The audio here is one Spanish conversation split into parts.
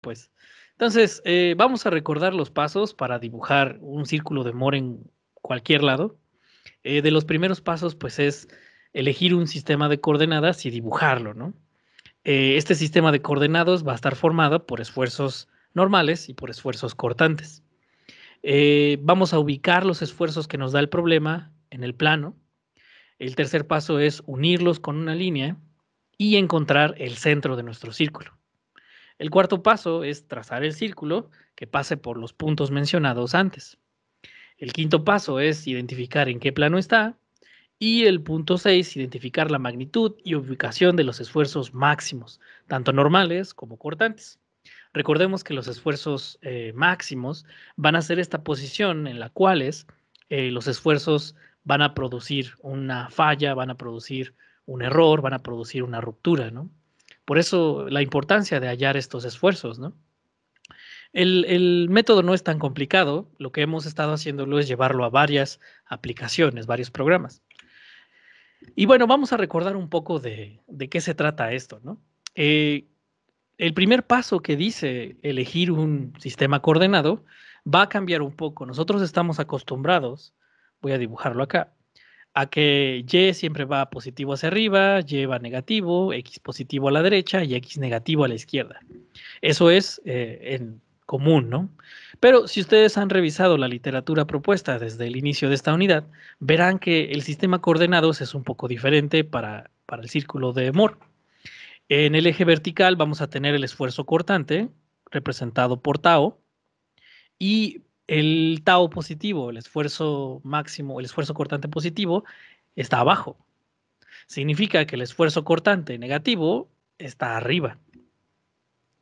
pues. Entonces, eh, vamos a recordar los pasos para dibujar un círculo de Mohr en cualquier lado. Eh, de los primeros pasos, pues es elegir un sistema de coordenadas y dibujarlo, ¿no? Eh, este sistema de coordenados va a estar formado por esfuerzos normales y por esfuerzos cortantes. vamos a ubicar los esfuerzos que nos da el problema en el plano. El tercer paso es unirlos con una línea y encontrar el centro de nuestro círculo. El cuarto paso es trazar el círculo que pase por los puntos mencionados antes. El quinto paso es identificar en qué plano está. Y el punto seis, identificar la magnitud y ubicación de los esfuerzos máximos, tanto normales como cortantes. Recordemos que los esfuerzos eh, máximos van a ser esta posición en la cual eh, los esfuerzos van a producir una falla, van a producir un error, van a producir una ruptura, ¿no? Por eso la importancia de hallar estos esfuerzos, ¿no? El, método no es tan complicado, lo que hemos estado haciéndolo es llevarlo a varias aplicaciones, varios programas. Y bueno, vamos a recordar un poco de, qué se trata esto, ¿no? Eh, el primer paso que dice elegir un sistema coordenado va a cambiar un poco. Nosotros estamos acostumbrados, voy a dibujarlo acá, a que Y siempre va positivo hacia arriba, Y va negativo, X positivo a la derecha y X negativo a la izquierda. Eso es eh, en común, ¿no? Pero si ustedes han revisado la literatura propuesta desde el inicio de esta unidad, verán que el sistema coordenados es un poco diferente para, para el círculo de Mohr. En el eje vertical vamos a tener el esfuerzo cortante, representado por tau, y el tau positivo, el esfuerzo máximo, el esfuerzo cortante positivo, está abajo. Significa que el esfuerzo cortante negativo está arriba.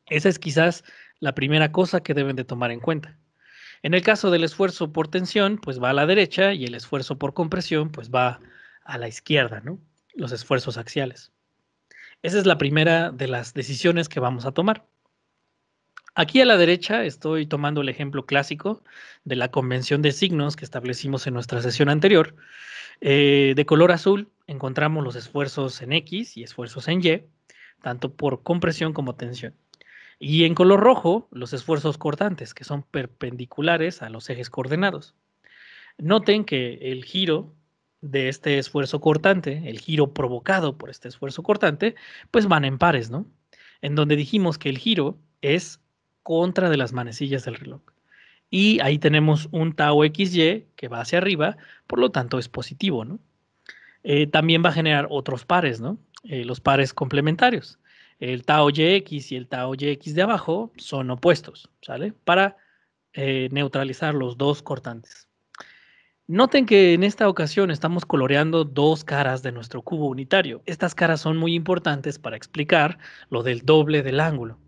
Esa es quizás la primera cosa que deben de tomar en cuenta. En el caso del esfuerzo por tensión, pues va a la derecha y el esfuerzo por compresión, pues va a la izquierda, ¿no? Los esfuerzos axiales. Esa es la primera de las decisiones que vamos a tomar. Aquí a la derecha estoy tomando el ejemplo clásico de la convención de signos que establecimos en nuestra sesión anterior. Eh, de color azul encontramos los esfuerzos en X y esfuerzos en Y, tanto por compresión como tensión. Y en color rojo, los esfuerzos cortantes, que son perpendiculares a los ejes coordenados. Noten que el giro de este esfuerzo cortante, el giro provocado por este esfuerzo cortante, pues van en pares, ¿no? En donde dijimos que el giro es contra de las manecillas del reloj. Y ahí tenemos un tau XY que va hacia arriba, por lo tanto es positivo, ¿no? Eh, también va a generar otros pares, ¿no? Eh, los pares complementarios. El tau YX y el tau YX de abajo son opuestos, ¿sale? Para eh, neutralizar los dos cortantes. Noten que en esta ocasión estamos coloreando dos caras de nuestro cubo unitario. Estas caras son muy importantes para explicar lo del doble del ángulo.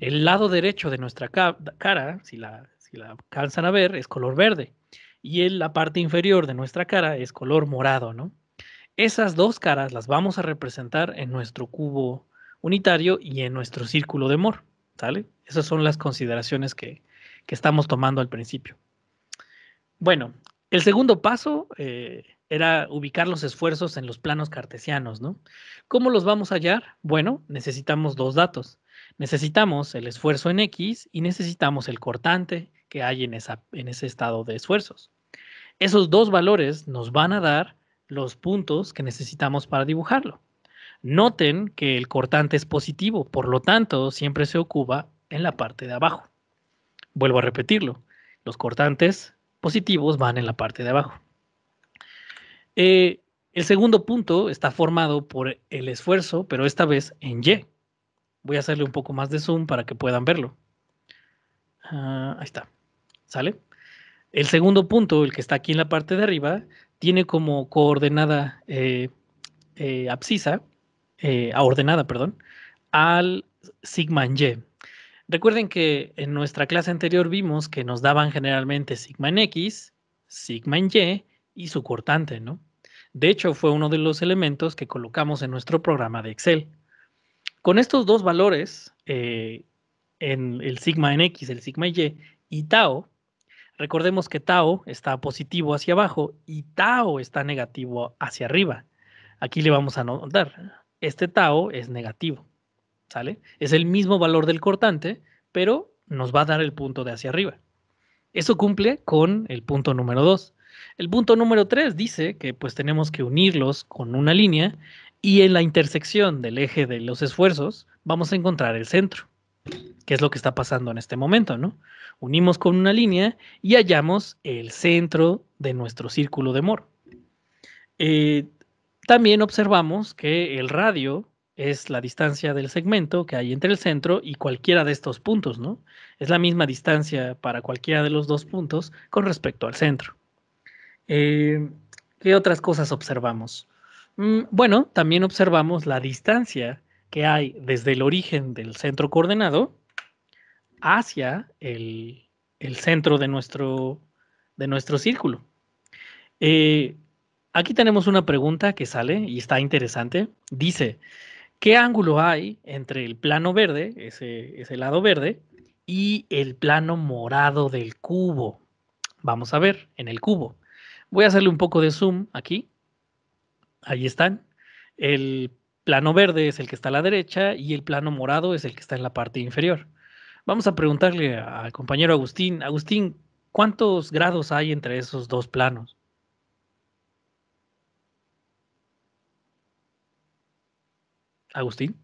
El lado derecho de nuestra cara, si la, la alcanzan a ver, es color verde. Y en la parte inferior de nuestra cara es color morado, ¿no? Esas dos caras las vamos a representar en nuestro cubo unitario y en nuestro círculo de Mor, ¿sale? Esas son las consideraciones que, que estamos tomando al principio. Bueno, el segundo paso eh, era ubicar los esfuerzos en los planos cartesianos, ¿no? ¿Cómo los vamos a hallar? Bueno, necesitamos dos datos. Necesitamos el esfuerzo en X y necesitamos el cortante que hay en, esa, en ese estado de esfuerzos. Esos dos valores nos van a dar los puntos que necesitamos para dibujarlo. Noten que el cortante es positivo, por lo tanto siempre se ocupa en la parte de abajo. Vuelvo a repetirlo, los cortantes positivos van en la parte de abajo. Eh, el segundo punto está formado por el esfuerzo, pero esta vez en Y. Voy a hacerle un poco más de zoom para que puedan verlo. Ah, ahí está. ¿Sale? El segundo punto, el que está aquí en la parte de arriba, tiene como coordenada eh, eh, abscisa, eh, ordenada, perdón, al sigma en y. Recuerden que en nuestra clase anterior vimos que nos daban generalmente sigma en x, sigma en y y su cortante, ¿no? De hecho, fue uno de los elementos que colocamos en nuestro programa de Excel. Con estos dos valores, eh, en el sigma en X, el sigma Y y tau, recordemos que tau está positivo hacia abajo y tau está negativo hacia arriba. Aquí le vamos a notar, este tau es negativo, ¿sale? Es el mismo valor del cortante, pero nos va a dar el punto de hacia arriba. Eso cumple con el punto número 2. El punto número 3 dice que pues tenemos que unirlos con una línea y en la intersección del eje de los esfuerzos vamos a encontrar el centro, que es lo que está pasando en este momento, ¿no? Unimos con una línea y hallamos el centro de nuestro círculo de Mohr. Eh, también observamos que el radio es la distancia del segmento que hay entre el centro y cualquiera de estos puntos, ¿no? Es la misma distancia para cualquiera de los dos puntos con respecto al centro. Eh, ¿Qué otras cosas observamos? Mm, bueno, también observamos la distancia que hay desde el origen del centro coordenado hacia el, centro de nuestro, de nuestro círculo. Eh, aquí tenemos una pregunta que sale y está interesante. Dice, ¿qué ángulo hay entre el plano verde, ese lado verde, y el plano morado del cubo? Vamos a ver, en el cubo. Voy a hacerle un poco de zoom aquí Ahí están. El plano verde es el que está a la derecha y el plano morado es el que está en la parte inferior. Vamos a preguntarle al compañero Agustín. Agustín, ¿cuántos grados hay entre esos dos planos? Agustín.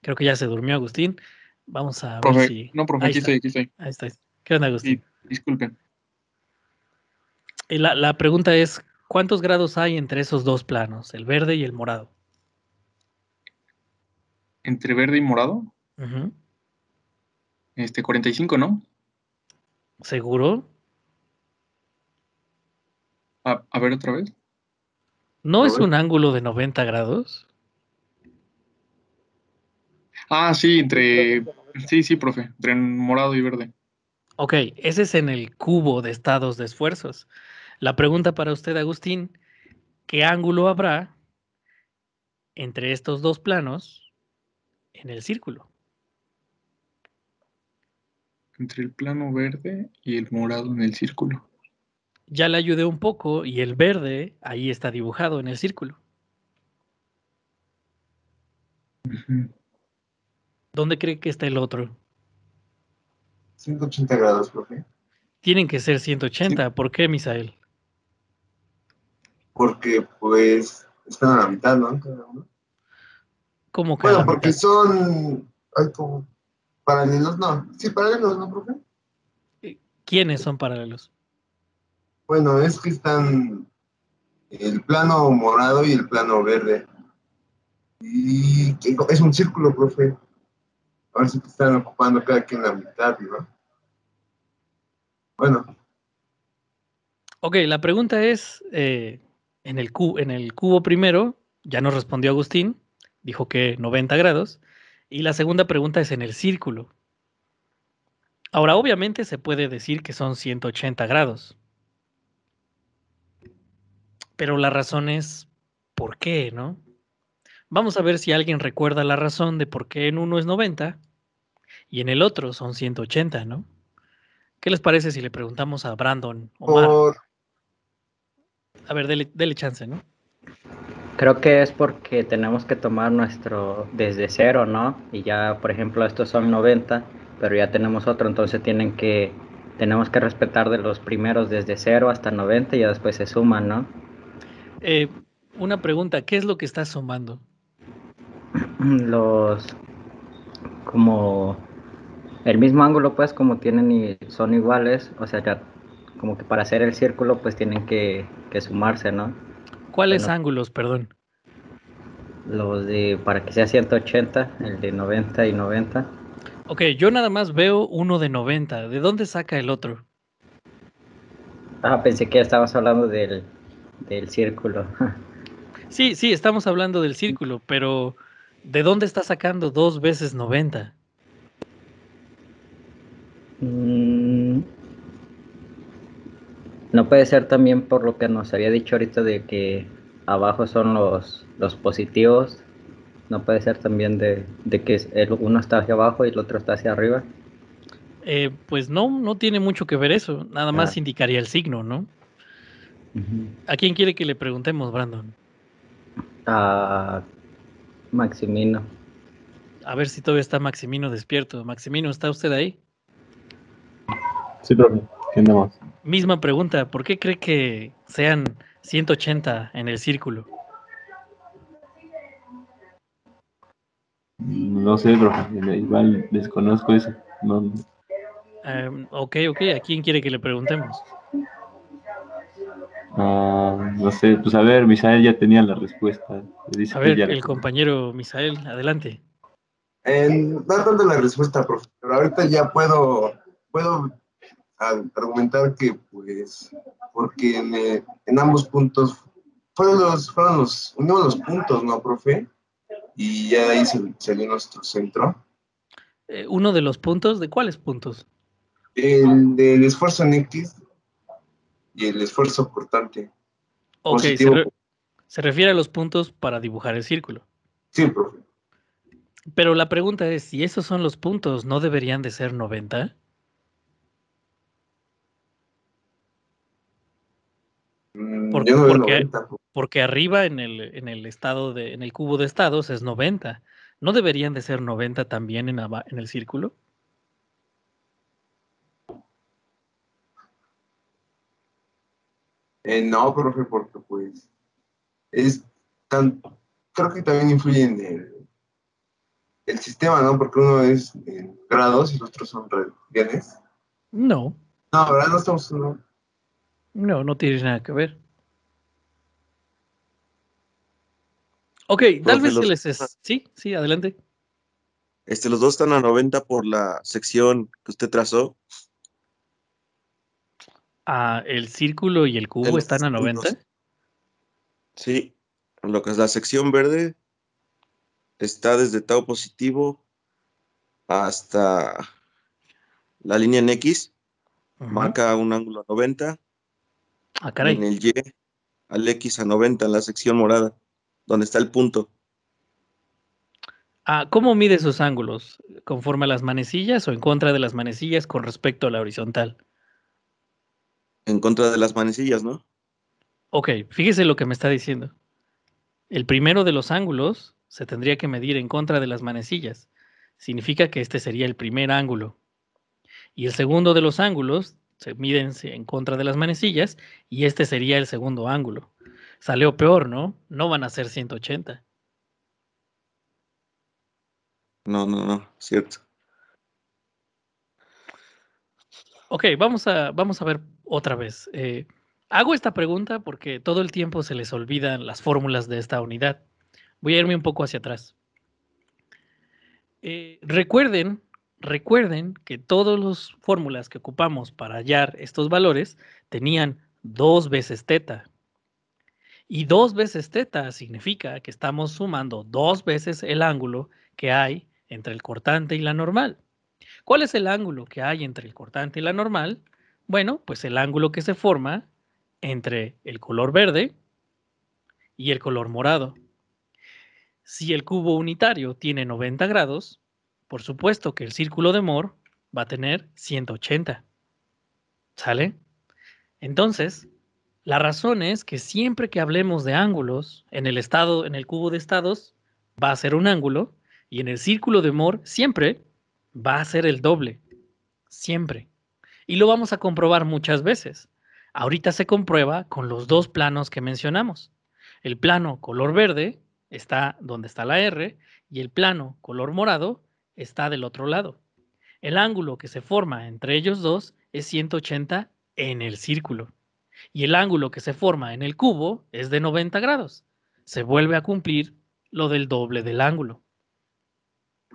Creo que ya se durmió Agustín. Vamos a ver si. No, profe, aquí estoy, aquí estoy. Ahí está. ¿Qué onda, Agustín? disculpen. la, pregunta es: ¿Cuántos grados hay entre esos dos planos, el verde y el morado? Entre verde y morado. Este, 45, ¿no? ¿Seguro? A, ver otra vez. ¿No es un ángulo de 90 grados? Ah, sí, entre. Sí, sí, profe, entre morado y verde. Ok, ese es en el cubo de estados de esfuerzos. La pregunta para usted, Agustín, ¿qué ángulo habrá entre estos dos planos en el círculo? Entre el plano verde y el morado en el círculo. Ya le ayudé un poco y el verde ahí está dibujado en el círculo. ¿Dónde cree que está el otro? 180 grados, profe. Tienen que ser 180. ¿Por qué, Misael? porque pues están a la mitad, ¿no? ¿Cómo que bueno, porque son ay, como paralelos, no, sí, paralelos, ¿no, profe? ¿Quiénes son paralelos? Bueno, es que están el plano morado y el plano verde. Y es un círculo, profe. Ahora sí que están ocupando cada quien la mitad, ¿no? Bueno. Ok, la pregunta es, eh, en el, cubo, primero ya nos respondió Agustín, dijo que 90 grados, y la segunda pregunta es en el círculo. Ahora, obviamente se puede decir que son 180 grados, pero la razón es por qué, ¿no? Vamos a ver si alguien recuerda la razón de por qué en uno es 90 y en el otro son 180, ¿no? ¿Qué les parece si le preguntamos a Brandon Omar? a ver, dele, chance, ¿no? Creo que es porque tenemos que tomar nuestro desde cero, ¿no? Y ya, por ejemplo, estos son 90, pero ya tenemos otro, entonces tienen que, tenemos que respetar de los primeros desde cero hasta 90 y ya después se suman, ¿no? Eh, una pregunta, ¿qué es lo que estás sumando? Los, como, el mismo ángulo, pues, como tienen y son iguales, o sea, ya como que para hacer el círculo pues tienen que, sumarse, ¿no? ¿Cuáles ángulos, perdón? Los de, para que sea 180, el de 90 y 90. Ok, yo nada más veo uno de 90. ¿De dónde saca el otro? Ah, pensé que estabas hablando del, del círculo. sí, sí, estamos hablando del círculo, pero ¿de dónde está sacando dos veces 90? No puede ser también por lo que nos había dicho ahorita de que abajo son los, los positivos. No puede ser también de, que uno está hacia abajo y el otro está hacia arriba. Eh, pues no, no tiene mucho que ver eso. Nada más indicaría el signo, ¿no? ¿A quién quiere que le preguntemos, Brandon? A Maximino. A ver si todavía está Maximino despierto. Maximino, ¿está usted ahí? Sí, profe. ¿Quién más? misma pregunta, ¿por qué cree que sean 180 en el círculo? No sé, bro, igual desconozco eso. Em, ok, ok, ¿a quién quiere que le preguntemos? Ah, no sé, pues a ver, Misael ya tenía la respuesta. a ver, el compañero Misael, adelante. Eh, la respuesta, profe, pero ahorita ya puedo, puedo argumentar que, pues, porque eh, en, ambos puntos fueron los, fueron los, uno de los puntos, ¿no, profe? Y ya ahí salió nuestro centro. Eh, ¿Uno de los puntos? ¿De cuáles puntos? El del esfuerzo en X y el esfuerzo cortante. Ok, Se, se refiere a los puntos para dibujar el círculo. Sí, profe. Pero la pregunta es, si esos son los puntos, ¿no deberían de ser 90? Mm, porque, porque, arriba en el, estado en el cubo de estados es 90. ¿No deberían de ser 90 también en, en el círculo? Eh, no, profe, porque pues es creo que también influye en el, sistema, ¿no? Porque uno es grados y los otros son regiones. No. No, ahora No estamos... No, no tiene nada que ver. Ok, pues tal vez les es... Sí, sí, adelante. Este, los dos están a 90 por la sección que usted trazó. Ah, el círculo y el cubo están a 90. Sí, lo que es la sección verde está desde tau positivo hasta la línea en X, marca un ángulo a 90 Ah, en el Y al X a 90, en la sección morada, donde está el punto. Ah, ¿Cómo mide sus ángulos? ¿Conforme a las manecillas o en contra de las manecillas con respecto a la horizontal? En contra de las manecillas, ¿no? Ok, fíjese lo que me está diciendo. El primero de los ángulos se tendría que medir en contra de las manecillas. Significa que este sería el primer ángulo. Y el segundo de los ángulos se miden en contra de las manecillas y este sería el segundo ángulo. Salió peor, ¿no? No van a ser 180. No, no, no, cierto. Ok, vamos a, vamos a ver otra vez. Eh, hago esta pregunta porque todo el tiempo se les olvidan las fórmulas de esta unidad. Voy a irme un poco hacia atrás. Eh, recuerden recuerden que todas las fórmulas que ocupamos para hallar estos valores tenían dos veces teta. Y dos veces teta significa que estamos sumando dos veces el ángulo que hay entre el cortante y la normal. ¿Cuál es el ángulo que hay entre el cortante y la normal? Bueno, pues el ángulo que se forma entre el color verde y el color morado. Si el cubo unitario tiene 90 grados, por supuesto que el círculo de Moore va a tener 180. ¿Sale? Entonces, la razón es que siempre que hablemos de ángulos, en el estado, en el cubo de estados, va a ser un ángulo, y en el círculo de Moore siempre va a ser el doble. Siempre. Y lo vamos a comprobar muchas veces. Ahorita se comprueba con los dos planos que mencionamos. El plano color verde está donde está la R y el plano color morado está del otro lado. El ángulo que se forma entre ellos dos es 180 en el círculo. Y el ángulo que se forma en el cubo es de 90 grados. Se vuelve a cumplir lo del doble del ángulo.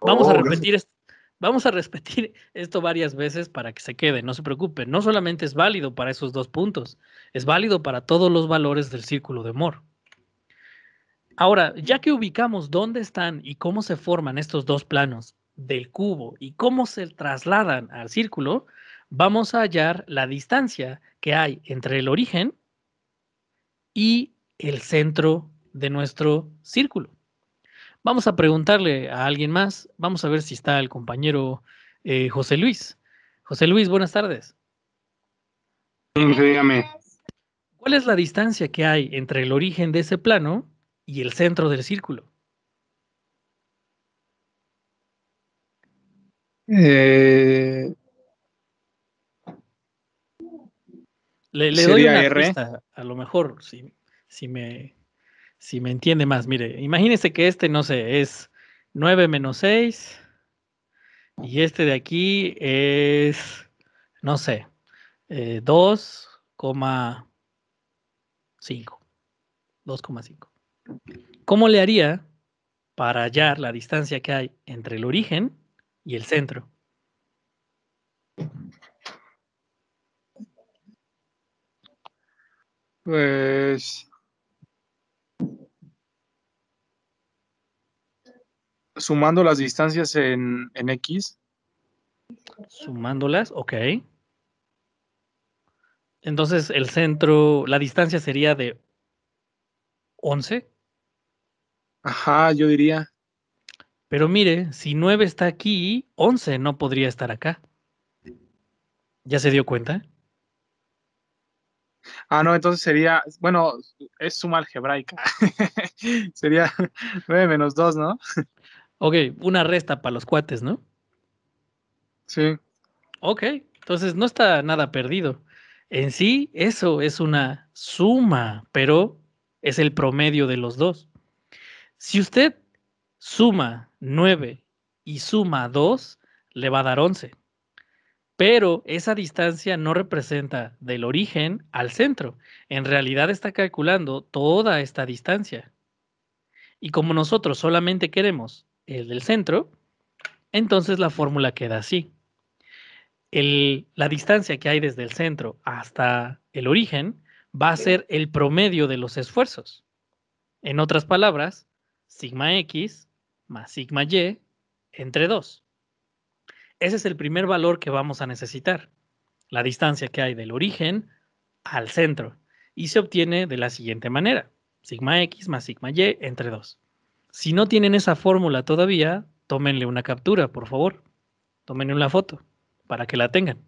Vamos a oh, repetir esto. Vamos a repetir esto varias veces para que se quede, no se preocupen. No solamente es válido para esos dos puntos, es válido para todos los valores del círculo de Moore. Ahora, ya que ubicamos dónde están y cómo se forman estos dos planos del cubo y cómo se trasladan al círculo, vamos a hallar la distancia que hay entre el origen y el centro de nuestro círculo. Vamos a preguntarle a alguien más, vamos a ver si está el compañero eh, José Luis. José Luis, buenas tardes. Sí, dígame. ¿Cuál es la distancia que hay entre el origen de ese plano y el centro del círculo? Eh, le, doy una a lo mejor, si, si, me, si me entiende más. Mire, imagínese que este, no sé, es 9 menos 6 y este de aquí es, no sé, 2,5. Eh, 2,5. ¿Cómo le haría para hallar la distancia que hay entre el origen y el centro. Pues sumando las distancias en, X. Sumándolas, ok. Entonces el centro, la distancia sería de 11. Ajá, yo diría. Pero mire, si 9 está aquí, 11 no podría estar acá. ¿Ya se dio cuenta? Ah, no, entonces sería, bueno, es suma algebraica. sería 9 menos 2, ¿no? ok, una resta para los cuates, ¿no? Sí. Ok, entonces no está nada perdido. En sí, eso es una suma, pero es el promedio de los dos. Si usted suma 9 y suma 2, le va a dar 11. Pero esa distancia no representa del origen al centro. En realidad está calculando toda esta distancia. Y como nosotros solamente queremos el del centro, entonces la fórmula queda así. la distancia que hay desde el centro hasta el origen va a ser el promedio de los esfuerzos. En otras palabras, sigma x más sigma y entre 2. Ese es el primer valor que vamos a necesitar, la distancia que hay del origen al centro, y se obtiene de la siguiente manera, sigma x más sigma y entre 2. Si no tienen esa fórmula todavía, tómenle una captura, por favor. Tómenle una foto para que la tengan.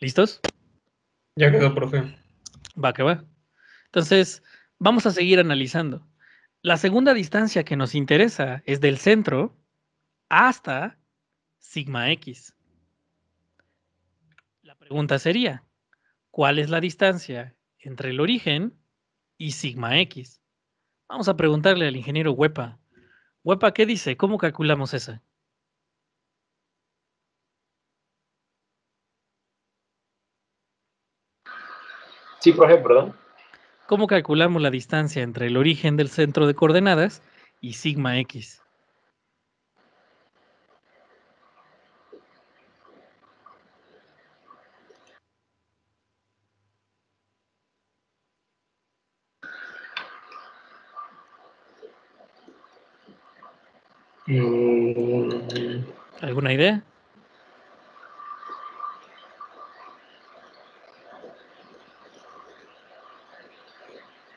¿Listos? Ya quedó, profe. Va que va. Entonces, vamos a seguir analizando. La segunda distancia que nos interesa es del centro hasta sigma x. La pregunta sería, ¿cuál es la distancia entre el origen y sigma x? Vamos a preguntarle al ingeniero Huepa. Huepa, ¿qué dice? ¿Cómo calculamos esa? Sí, por perdón. ¿Cómo calculamos la distancia entre el origen del centro de coordenadas y sigma x? Mm. ¿Alguna idea?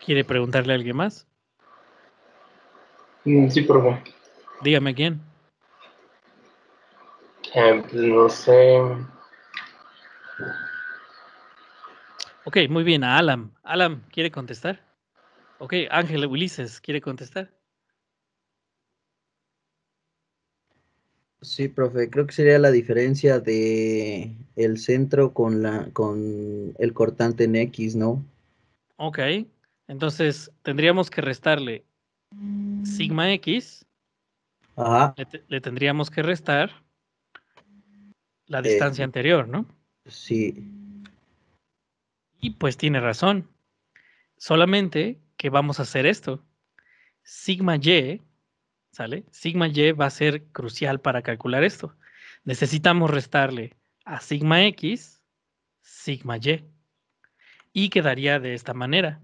¿Quiere preguntarle a alguien más? Mm, sí, profe. Dígame quién. Eh, pues, no sé. Ok, muy bien, a Alan. Alam, ¿quiere contestar? Ok, Ángel Ulises, ¿quiere contestar? Sí, profe, creo que sería la diferencia de el centro con la con el cortante en X, ¿no? Ok, entonces, tendríamos que restarle sigma x. Le, tendríamos que restar la eh, distancia anterior, ¿no? Sí. Y pues tiene razón. Solamente que vamos a hacer esto. Sigma y, ¿sale? Sigma y va a ser crucial para calcular esto. Necesitamos restarle a sigma x, sigma y. Y quedaría de esta manera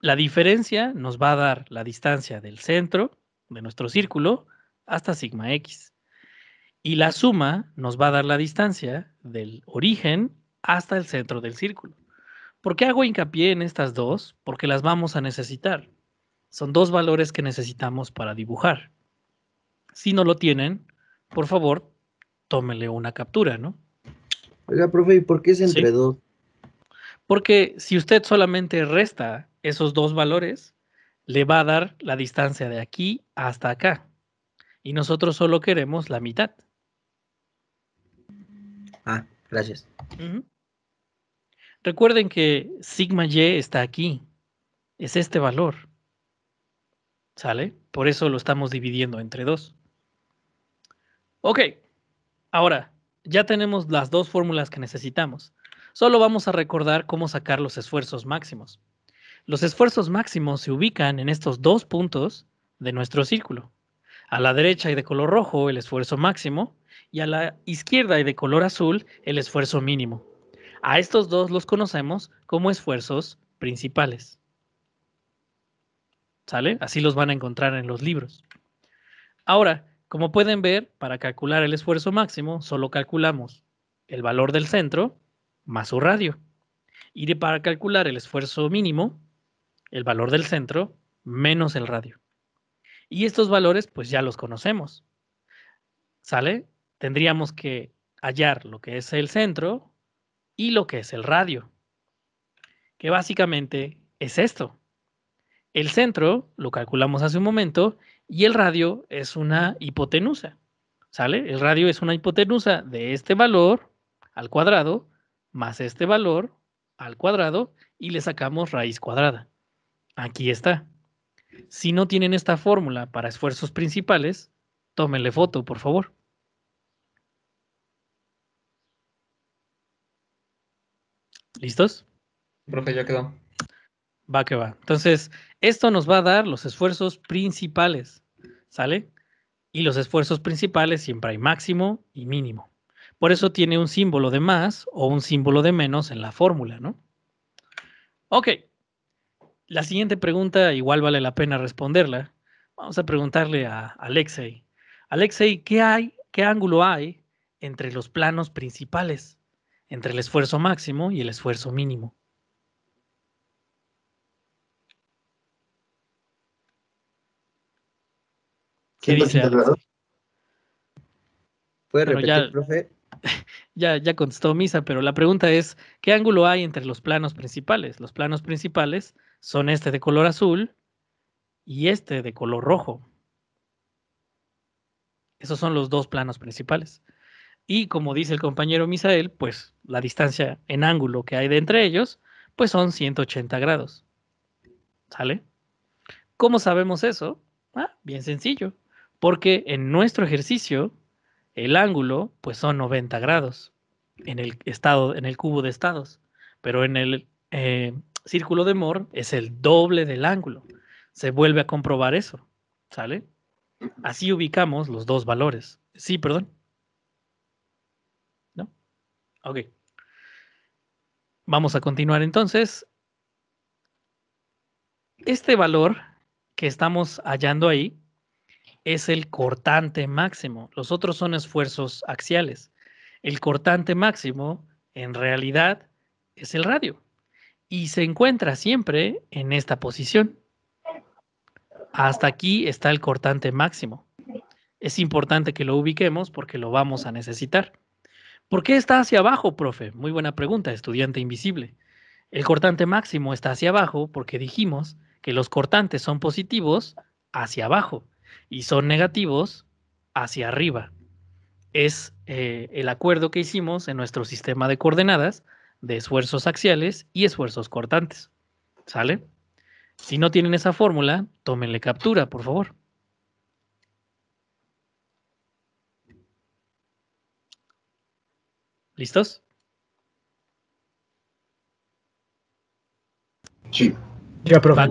la diferencia nos va a dar la distancia del centro de nuestro círculo hasta sigma x. Y la suma nos va a dar la distancia del origen hasta el centro del círculo. ¿Por qué hago hincapié en estas dos? Porque las vamos a necesitar. Son dos valores que necesitamos para dibujar. Si no lo tienen, por favor, tómele una captura, ¿no? Oiga, profe, ¿y por qué es entre dos? Porque si usted solamente resta esos dos valores, le va a dar la distancia de aquí hasta acá. Y nosotros solo queremos la mitad. Ah, gracias. Recuerden que sigma y está aquí. Es este valor. ¿Sale? Por eso lo estamos dividiendo entre dos. Ok. Ahora, ya tenemos las dos fórmulas que necesitamos. Solo vamos a recordar cómo sacar los esfuerzos máximos. Los esfuerzos máximos se ubican en estos dos puntos de nuestro círculo. A la derecha y de color rojo el esfuerzo máximo y a la izquierda y de color azul el esfuerzo mínimo. A estos dos los conocemos como esfuerzos principales. ¿Sale? Así los van a encontrar en los libros. Ahora, como pueden ver, para calcular el esfuerzo máximo solo calculamos el valor del centro más su radio. Y para calcular el esfuerzo mínimo el valor del centro menos el radio. Y estos valores pues ya los conocemos. ¿Sale? Tendríamos que hallar lo que es el centro y lo que es el radio, que básicamente es esto. El centro lo calculamos hace un momento y el radio es una hipotenusa. ¿Sale? El radio es una hipotenusa de este valor al cuadrado más este valor al cuadrado y le sacamos raíz cuadrada. Aquí está. Si no tienen esta fórmula para esfuerzos principales, tómenle foto, por favor. ¿Listos? ya quedó. Va que va. Entonces, esto nos va a dar los esfuerzos principales, ¿sale? Y los esfuerzos principales siempre hay máximo y mínimo. Por eso tiene un símbolo de más o un símbolo de menos en la fórmula, ¿no? Ok. La siguiente pregunta igual vale la pena responderla. Vamos a preguntarle a Alexei. Alexei, ¿qué hay, qué ángulo hay entre los planos principales, entre el esfuerzo máximo y el esfuerzo mínimo? ¿Qué dice ¿Puede repetir, profe? Ya, ya contestó Misa, pero la pregunta es, ¿qué ángulo hay entre los planos principales? Los planos principales son este de color azul y este de color rojo. Esos son los dos planos principales. Y como dice el compañero Misael, pues la distancia en ángulo que hay de entre ellos, pues son 180 grados. ¿Sale? ¿Cómo sabemos eso? Ah, bien sencillo, porque en nuestro ejercicio el ángulo pues son 90 grados en el estado, en el cubo de estados, pero en el eh, círculo de Mohr es el doble del ángulo. Se vuelve a comprobar eso, ¿sale? Así ubicamos los dos valores. Sí, perdón. ¿No? Ok. Vamos a continuar entonces. Este valor que estamos hallando ahí es el cortante máximo. Los otros son esfuerzos axiales. El cortante máximo, en realidad, es el radio y se encuentra siempre en esta posición. Hasta aquí está el cortante máximo. Es importante que lo ubiquemos porque lo vamos a necesitar. ¿Por qué está hacia abajo, profe? Muy buena pregunta, estudiante invisible. El cortante máximo está hacia abajo porque dijimos que los cortantes son positivos hacia abajo y son negativos hacia arriba. Es eh, el acuerdo que hicimos en nuestro sistema de coordenadas de esfuerzos axiales y esfuerzos cortantes. ¿Sale? Si no tienen esa fórmula, tómenle captura, por favor. ¿Listos? Sí. Ya, profe.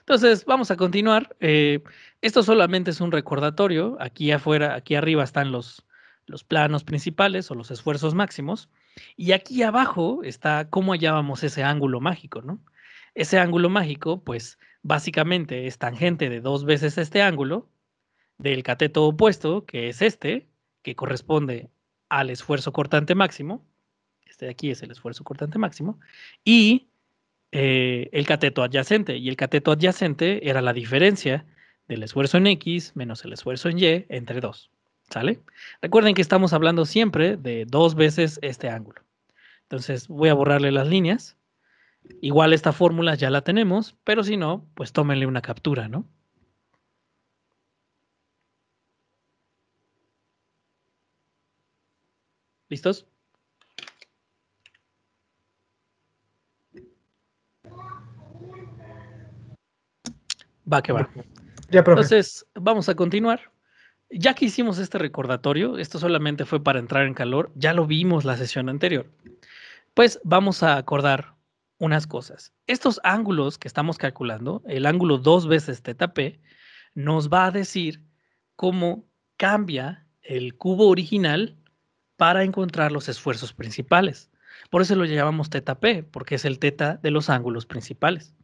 Entonces, vamos a continuar. Eh, esto solamente es un recordatorio. Aquí afuera, aquí arriba están los, los planos principales o los esfuerzos máximos. Y aquí abajo está cómo hallábamos ese ángulo mágico, ¿no? Ese ángulo mágico, pues básicamente es tangente de dos veces este ángulo del cateto opuesto, que es este, que corresponde al esfuerzo cortante máximo. Este de aquí es el esfuerzo cortante máximo. Y eh, el cateto adyacente. Y el cateto adyacente era la diferencia del esfuerzo en X menos el esfuerzo en Y entre 2. ¿Sale? Recuerden que estamos hablando siempre de dos veces este ángulo. Entonces voy a borrarle las líneas. Igual esta fórmula ya la tenemos, pero si no, pues tómenle una captura, ¿no? ¿Listos? Va que va. Ya, Entonces, vamos a continuar ya que hicimos este recordatorio, esto solamente fue para entrar en calor, ya lo vimos la sesión anterior, pues vamos a acordar unas cosas. Estos ángulos que estamos calculando, el ángulo dos veces θp, nos va a decir cómo cambia el cubo original para encontrar los esfuerzos principales. Por eso lo llamamos teta porque es el teta de los ángulos principales.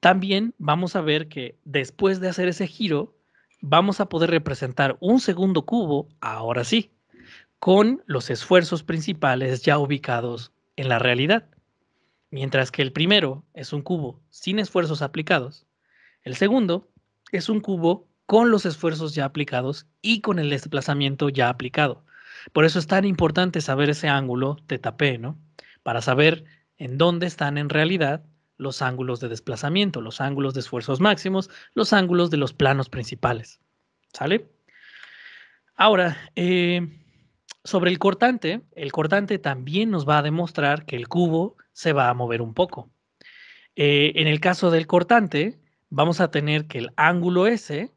También vamos a ver que después de hacer ese giro, vamos a poder representar un segundo cubo, ahora sí, con los esfuerzos principales ya ubicados en la realidad. Mientras que el primero es un cubo sin esfuerzos aplicados, el segundo es un cubo con los esfuerzos ya aplicados y con el desplazamiento ya aplicado. Por eso es tan importante saber ese ángulo de ¿no? Para saber en dónde están en realidad los ángulos de desplazamiento, los ángulos de esfuerzos máximos, los ángulos de los planos principales. ¿Sale? Ahora, eh, sobre el cortante, el cortante también nos va a demostrar que el cubo se va a mover un poco. Eh, en el caso del cortante, vamos a tener que el ángulo S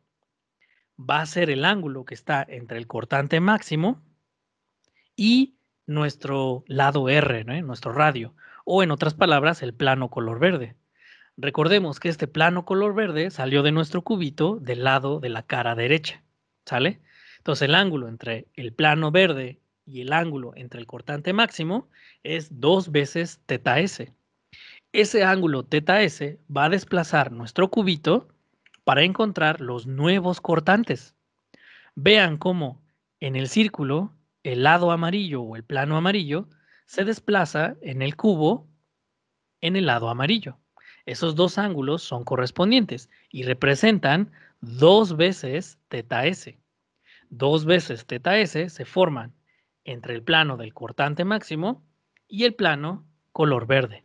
va a ser el ángulo que está entre el cortante máximo y nuestro lado R, nuestro radio o en otras palabras el plano color verde. Recordemos que este plano color verde salió de nuestro cubito del lado de la cara derecha, ¿sale? Entonces el ángulo entre el plano verde y el ángulo entre el cortante máximo es dos veces teta S. Ese ángulo teta S va a desplazar nuestro cubito para encontrar los nuevos cortantes. Vean cómo en el círculo, el lado amarillo o el plano amarillo se desplaza en el cubo en el lado amarillo. Esos dos ángulos son correspondientes y representan dos veces teta Dos veces θs se forman entre el plano del cortante máximo y el plano color verde.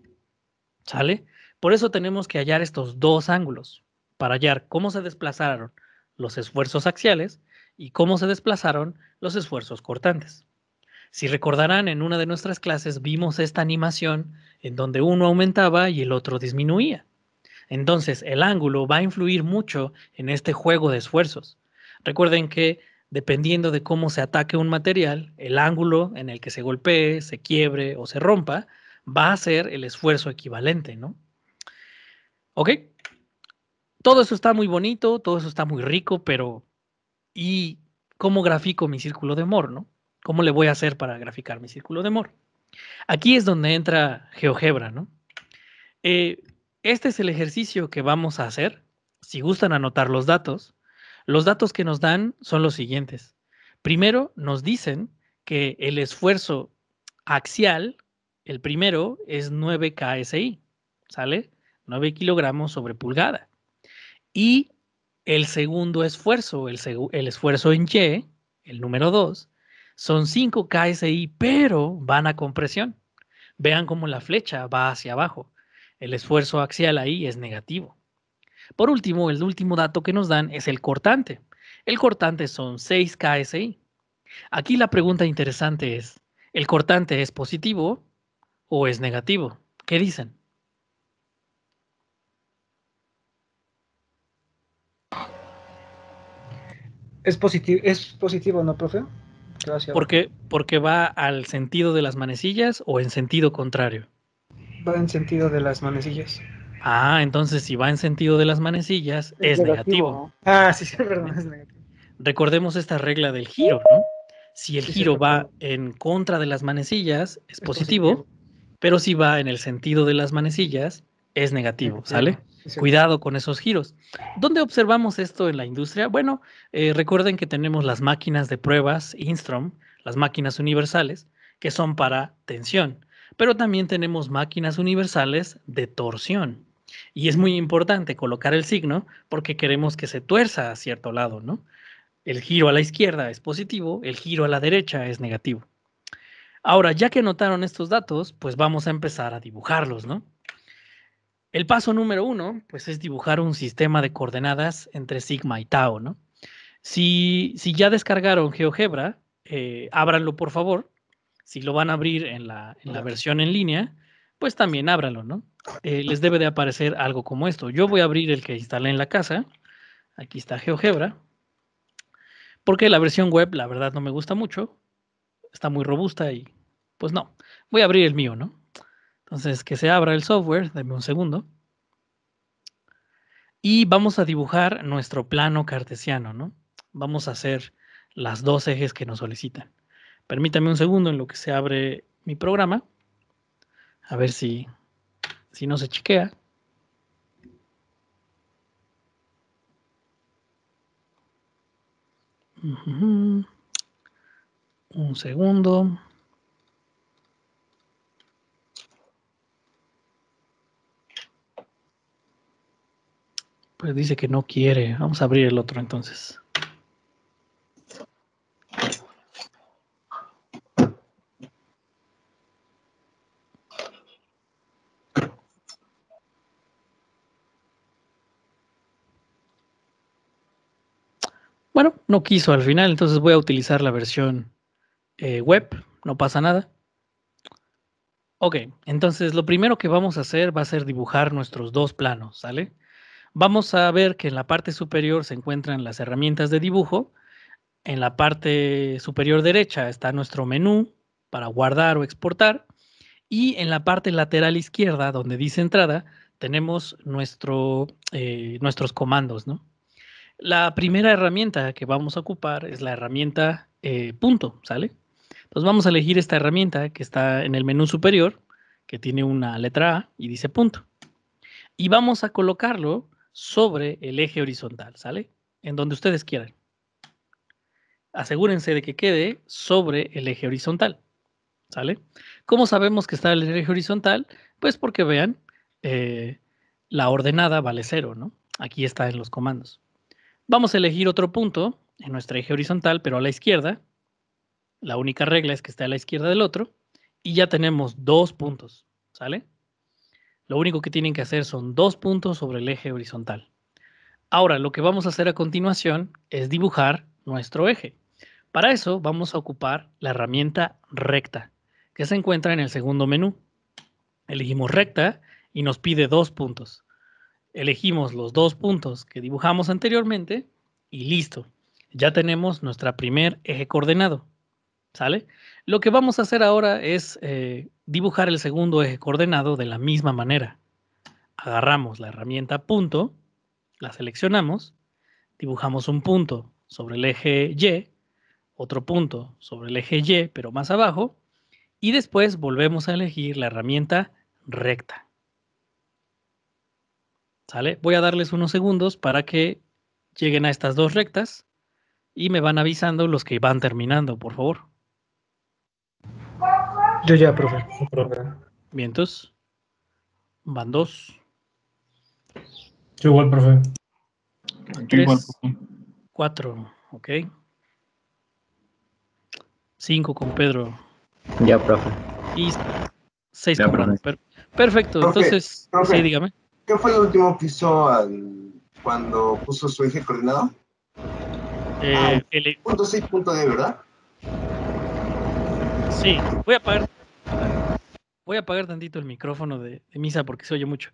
¿Sale? Por eso tenemos que hallar estos dos ángulos para hallar cómo se desplazaron los esfuerzos axiales y cómo se desplazaron los esfuerzos cortantes. Si recordarán, en una de nuestras clases vimos esta animación en donde uno aumentaba y el otro disminuía. Entonces, el ángulo va a influir mucho en este juego de esfuerzos. Recuerden que dependiendo de cómo se ataque un material, el ángulo en el que se golpee, se quiebre o se rompa, va a ser el esfuerzo equivalente, ¿no? ¿Ok? Todo eso está muy bonito, todo eso está muy rico, pero ¿y cómo grafico mi círculo de amor, no? ¿Cómo le voy a hacer para graficar mi círculo de Mohr? Aquí es donde entra GeoGebra, ¿no? Eh, este es el ejercicio que vamos a hacer. Si gustan anotar los datos, los datos que nos dan son los siguientes. Primero, nos dicen que el esfuerzo axial, el primero, es 9 KSI, ¿sale? 9 kilogramos sobre pulgada. Y el segundo esfuerzo, el, el esfuerzo en Y, el número 2, son 5 KSI, pero van a compresión. Vean cómo la flecha va hacia abajo. El esfuerzo axial ahí es negativo. Por último, el último dato que nos dan es el cortante. El cortante son 6 KSI. Aquí la pregunta interesante es, ¿el cortante es positivo o es negativo? ¿Qué dicen? ¿Es positivo, ¿Es positivo no, profe? Porque, porque va al sentido de las manecillas o en sentido contrario. Va en sentido de las manecillas. Ah, entonces si va en sentido de las manecillas, es, negativo. Ah, sí, sí, perdón, es negativo. Recordemos esta regla del giro, ¿no? Si el giro va en contra de las manecillas, es, positivo, pero si va en el sentido de las manecillas, es negativo, ¿sale? Cuidado con esos giros. ¿Dónde observamos esto en la industria? Bueno, eh, recuerden que tenemos las máquinas de pruebas Instrom, las máquinas universales, que son para tensión, pero también tenemos máquinas universales de torsión. Y es muy importante colocar el signo porque queremos que se tuerza a cierto lado, ¿no? El giro a la izquierda es positivo, el giro a la derecha es negativo. Ahora, ya que notaron estos datos, pues vamos a empezar a dibujarlos, ¿no? El paso número uno, pues es dibujar un sistema de coordenadas entre sigma y tau, ¿no? Si, ya descargaron GeoGebra, eh, ábranlo por favor. Si lo van a abrir en la, versión en línea, pues también ábranlo, ¿no? Eh, les debe de aparecer algo como esto. Yo voy a abrir el que instalé en la casa. Aquí está GeoGebra. Porque la versión web, la verdad, no me gusta mucho. Está muy robusta y pues no. Voy a abrir el mío, ¿no? Entonces, que se abra el software, dame un segundo. Y vamos a dibujar nuestro plano cartesiano, ¿no? Vamos a hacer las dos ejes que nos solicitan. Permítame un segundo en lo que se abre mi programa. A ver si, no se chequea. Un segundo. Pues dice que no quiere. Vamos a abrir el otro entonces. Bueno, no quiso al final, entonces voy a utilizar la versión eh, web, no pasa nada. Ok, entonces lo primero que vamos a hacer va a ser dibujar nuestros dos planos, ¿sale? vamos a ver que en la parte superior se encuentran las herramientas de dibujo. En la parte superior derecha está nuestro menú para guardar o exportar. Y en la parte lateral izquierda, donde dice entrada, tenemos nuestro, eh, nuestros comandos. La primera herramienta que vamos a ocupar es la herramienta eh, punto, ¿sale? Entonces vamos a elegir esta herramienta que está en el menú superior, que tiene una letra A y dice punto. Y vamos a colocarlo sobre el eje horizontal, ¿sale? En donde ustedes quieran. Asegúrense de que quede sobre el eje horizontal, ¿sale? ¿Cómo sabemos que está el eje horizontal? Pues porque vean, eh, la ordenada vale cero, ¿no? Aquí está en los comandos. Vamos a elegir otro punto en nuestro eje horizontal, pero a la izquierda. La única regla es que esté a la izquierda del otro. Y ya tenemos dos puntos, ¿sale? Lo único que tienen que hacer son dos puntos sobre el eje horizontal. Ahora, lo que vamos a hacer a continuación es dibujar nuestro eje. Para eso vamos a ocupar la herramienta recta, que se encuentra en el segundo menú. Elegimos recta y nos pide dos puntos. Elegimos los dos puntos que dibujamos anteriormente y listo. Ya tenemos nuestro primer eje coordenado. ¿Sale? Lo que vamos a hacer ahora es eh, dibujar el segundo eje coordenado de la misma manera. Agarramos la herramienta punto, la seleccionamos, dibujamos un punto sobre el eje Y, otro punto sobre el eje Y, pero más abajo, y después volvemos a elegir la herramienta recta. ¿Sale? Voy a darles unos segundos para que lleguen a estas dos rectas y me van avisando los que van terminando, por favor. Yo ya, profe. Vientos. Van dos. Yo igual, profe. Tres, Yo igual, profe. Cuatro, ok. Cinco con Pedro. Ya, profe. Y seis con perfecto, entonces, sí, dígame. ¿Qué fue el último que hizo al, cuando puso su eje coordinado? Eh, ah, e seis, punto D ¿verdad? Sí, voy a apagar. Voy a apagar tantito el micrófono de, misa porque se oye mucho.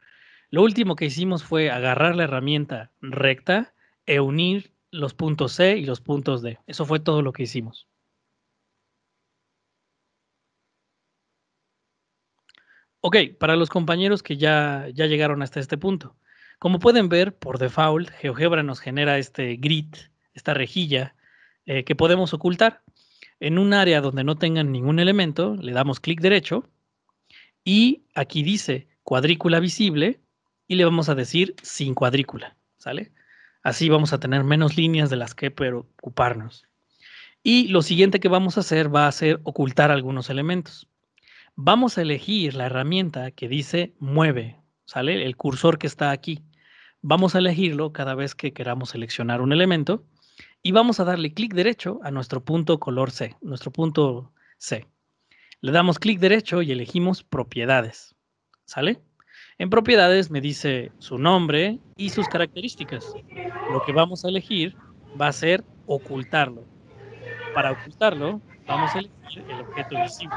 Lo último que hicimos fue agarrar la herramienta recta e unir los puntos C y los puntos D. Eso fue todo lo que hicimos. Ok, para los compañeros que ya, ya llegaron hasta este punto. Como pueden ver, por default, GeoGebra nos genera este grid, esta rejilla, eh, que podemos ocultar. En un área donde no tengan ningún elemento, le damos clic derecho y aquí dice cuadrícula visible y le vamos a decir sin cuadrícula, ¿sale? Así vamos a tener menos líneas de las que preocuparnos. Y lo siguiente que vamos a hacer va a ser ocultar algunos elementos. Vamos a elegir la herramienta que dice mueve, ¿sale? El cursor que está aquí. Vamos a elegirlo cada vez que queramos seleccionar un elemento y vamos a darle clic derecho a nuestro punto color C, nuestro punto C. Le damos clic derecho y elegimos propiedades. ¿Sale? En propiedades me dice su nombre y sus características. Lo que vamos a elegir va a ser ocultarlo. Para ocultarlo, vamos a elegir el objeto visible.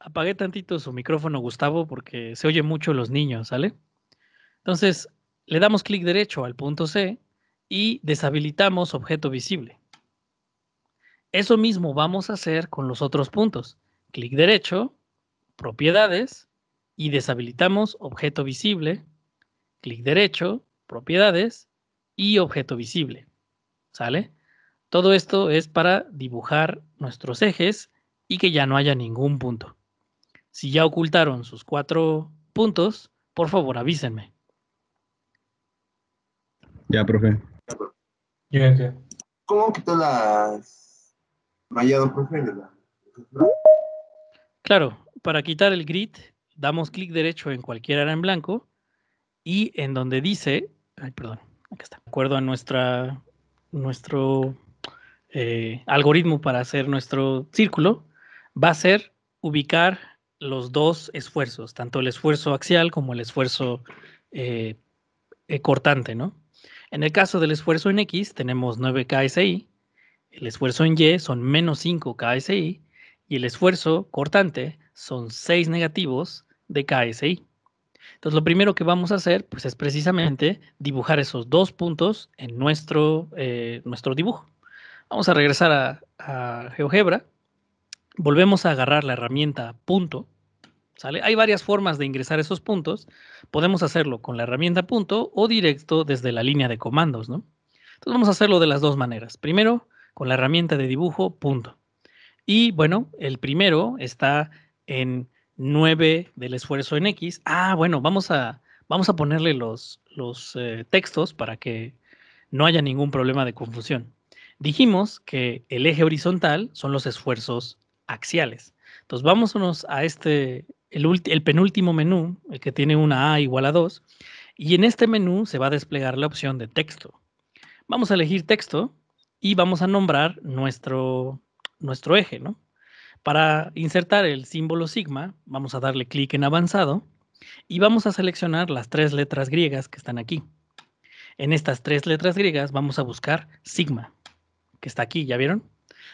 Apagué tantito su micrófono, Gustavo, porque se oye mucho los niños, ¿sale? Entonces, le damos clic derecho al punto C y deshabilitamos objeto visible. Eso mismo vamos a hacer con los otros puntos. Clic derecho, propiedades y deshabilitamos objeto visible. Clic derecho, propiedades y objeto visible. ¿Sale? Todo esto es para dibujar nuestros ejes y que ya no haya ningún punto. Si ya ocultaron sus cuatro puntos, por favor avísenme. Ya, profe. ¿Cómo quitó las rayadas, profe? Claro, para quitar el grid, damos clic derecho en cualquier área en blanco y en donde dice, ay, perdón, acá está, de acuerdo a nuestra, nuestro eh, algoritmo para hacer nuestro círculo, va a ser ubicar los dos esfuerzos, tanto el esfuerzo axial como el esfuerzo eh, eh, cortante, ¿no? En el caso del esfuerzo en X tenemos 9 KSI, el esfuerzo en Y son menos 5 KSI y el esfuerzo cortante son 6 negativos de KSI. Entonces lo primero que vamos a hacer pues, es precisamente dibujar esos dos puntos en nuestro, eh, nuestro dibujo. Vamos a regresar a, a GeoGebra. Volvemos a agarrar la herramienta punto. ¿sale? Hay varias formas de ingresar esos puntos. Podemos hacerlo con la herramienta punto o directo desde la línea de comandos, ¿no? Entonces vamos a hacerlo de las dos maneras. Primero, con la herramienta de dibujo punto. Y bueno, el primero está en 9 del esfuerzo en X. Ah, bueno, vamos a, vamos a ponerle los, los eh, textos para que no haya ningún problema de confusión. Dijimos que el eje horizontal son los esfuerzos axiales. Entonces vámonos a este el, penúltimo menú, el que tiene una A igual a 2, y en este menú se va a desplegar la opción de texto. Vamos a elegir texto y vamos a nombrar nuestro, nuestro eje, ¿no? Para insertar el símbolo sigma, vamos a darle clic en avanzado y vamos a seleccionar las tres letras griegas que están aquí. En estas tres letras griegas vamos a buscar sigma, que está aquí, ¿ya vieron?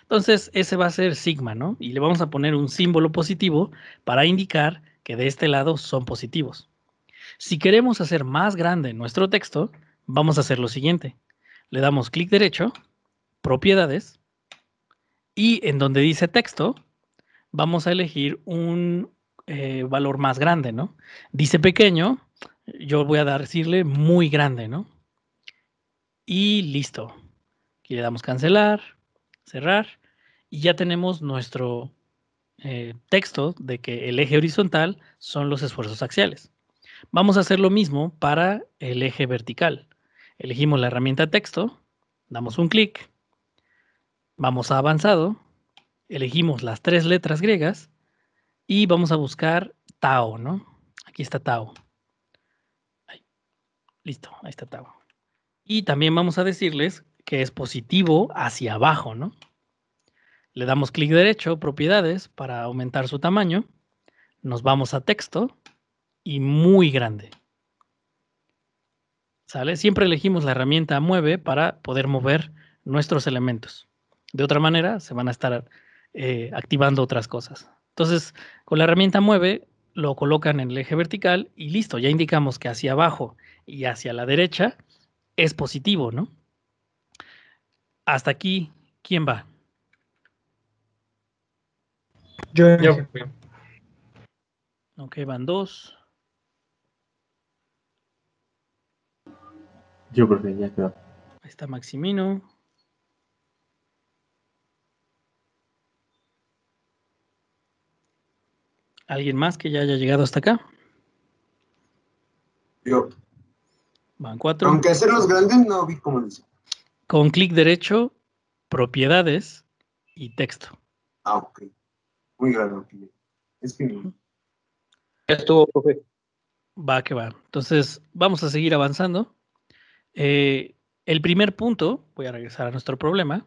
Entonces, ese va a ser sigma, ¿no? Y le vamos a poner un símbolo positivo para indicar que de este lado son positivos. Si queremos hacer más grande nuestro texto, vamos a hacer lo siguiente. Le damos clic derecho, propiedades, y en donde dice texto, vamos a elegir un eh, valor más grande, ¿no? Dice pequeño, yo voy a decirle muy grande, ¿no? Y listo. Aquí le damos cancelar cerrar, y ya tenemos nuestro eh, texto de que el eje horizontal son los esfuerzos axiales. Vamos a hacer lo mismo para el eje vertical. Elegimos la herramienta texto, damos un clic, vamos a avanzado, elegimos las tres letras griegas y vamos a buscar tau, ¿no? Aquí está tau. Listo, ahí está tau. Y también vamos a decirles que es positivo hacia abajo, ¿no? Le damos clic derecho, propiedades, para aumentar su tamaño. Nos vamos a texto y muy grande. ¿Sale? Siempre elegimos la herramienta mueve para poder mover nuestros elementos. De otra manera, se van a estar eh, activando otras cosas. Entonces, con la herramienta mueve, lo colocan en el eje vertical y listo, ya indicamos que hacia abajo y hacia la derecha es positivo, ¿no? Hasta aquí, ¿quién va? Yo. Aunque Ok, van dos. Yo creo que ya quedó. Ahí está Maximino. ¿Alguien más que ya haya llegado hasta acá? Yo. Van cuatro. Aunque hacer los grandes no vi cómo dice con clic derecho, propiedades y texto. Ah, ok. Muy grande. Es que... estuvo, profe. Va, que va. Entonces, vamos a seguir avanzando. Eh, el primer punto, voy a regresar a nuestro problema,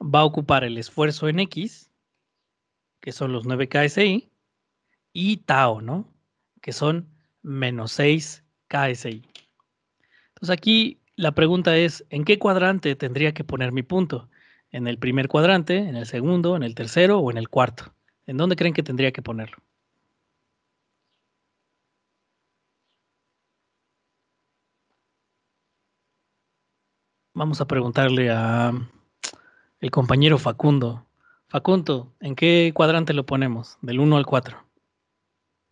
va a ocupar el esfuerzo en X, que son los 9 KSI, y tau, ¿no? Que son menos 6 KSI. Entonces aquí la pregunta es, ¿en qué cuadrante tendría que poner mi punto? ¿En el primer cuadrante, en el segundo, en el tercero o en el cuarto? ¿En dónde creen que tendría que ponerlo? Vamos a preguntarle a mm, el compañero Facundo. Facundo, ¿en qué cuadrante lo ponemos? Del 1 al 4.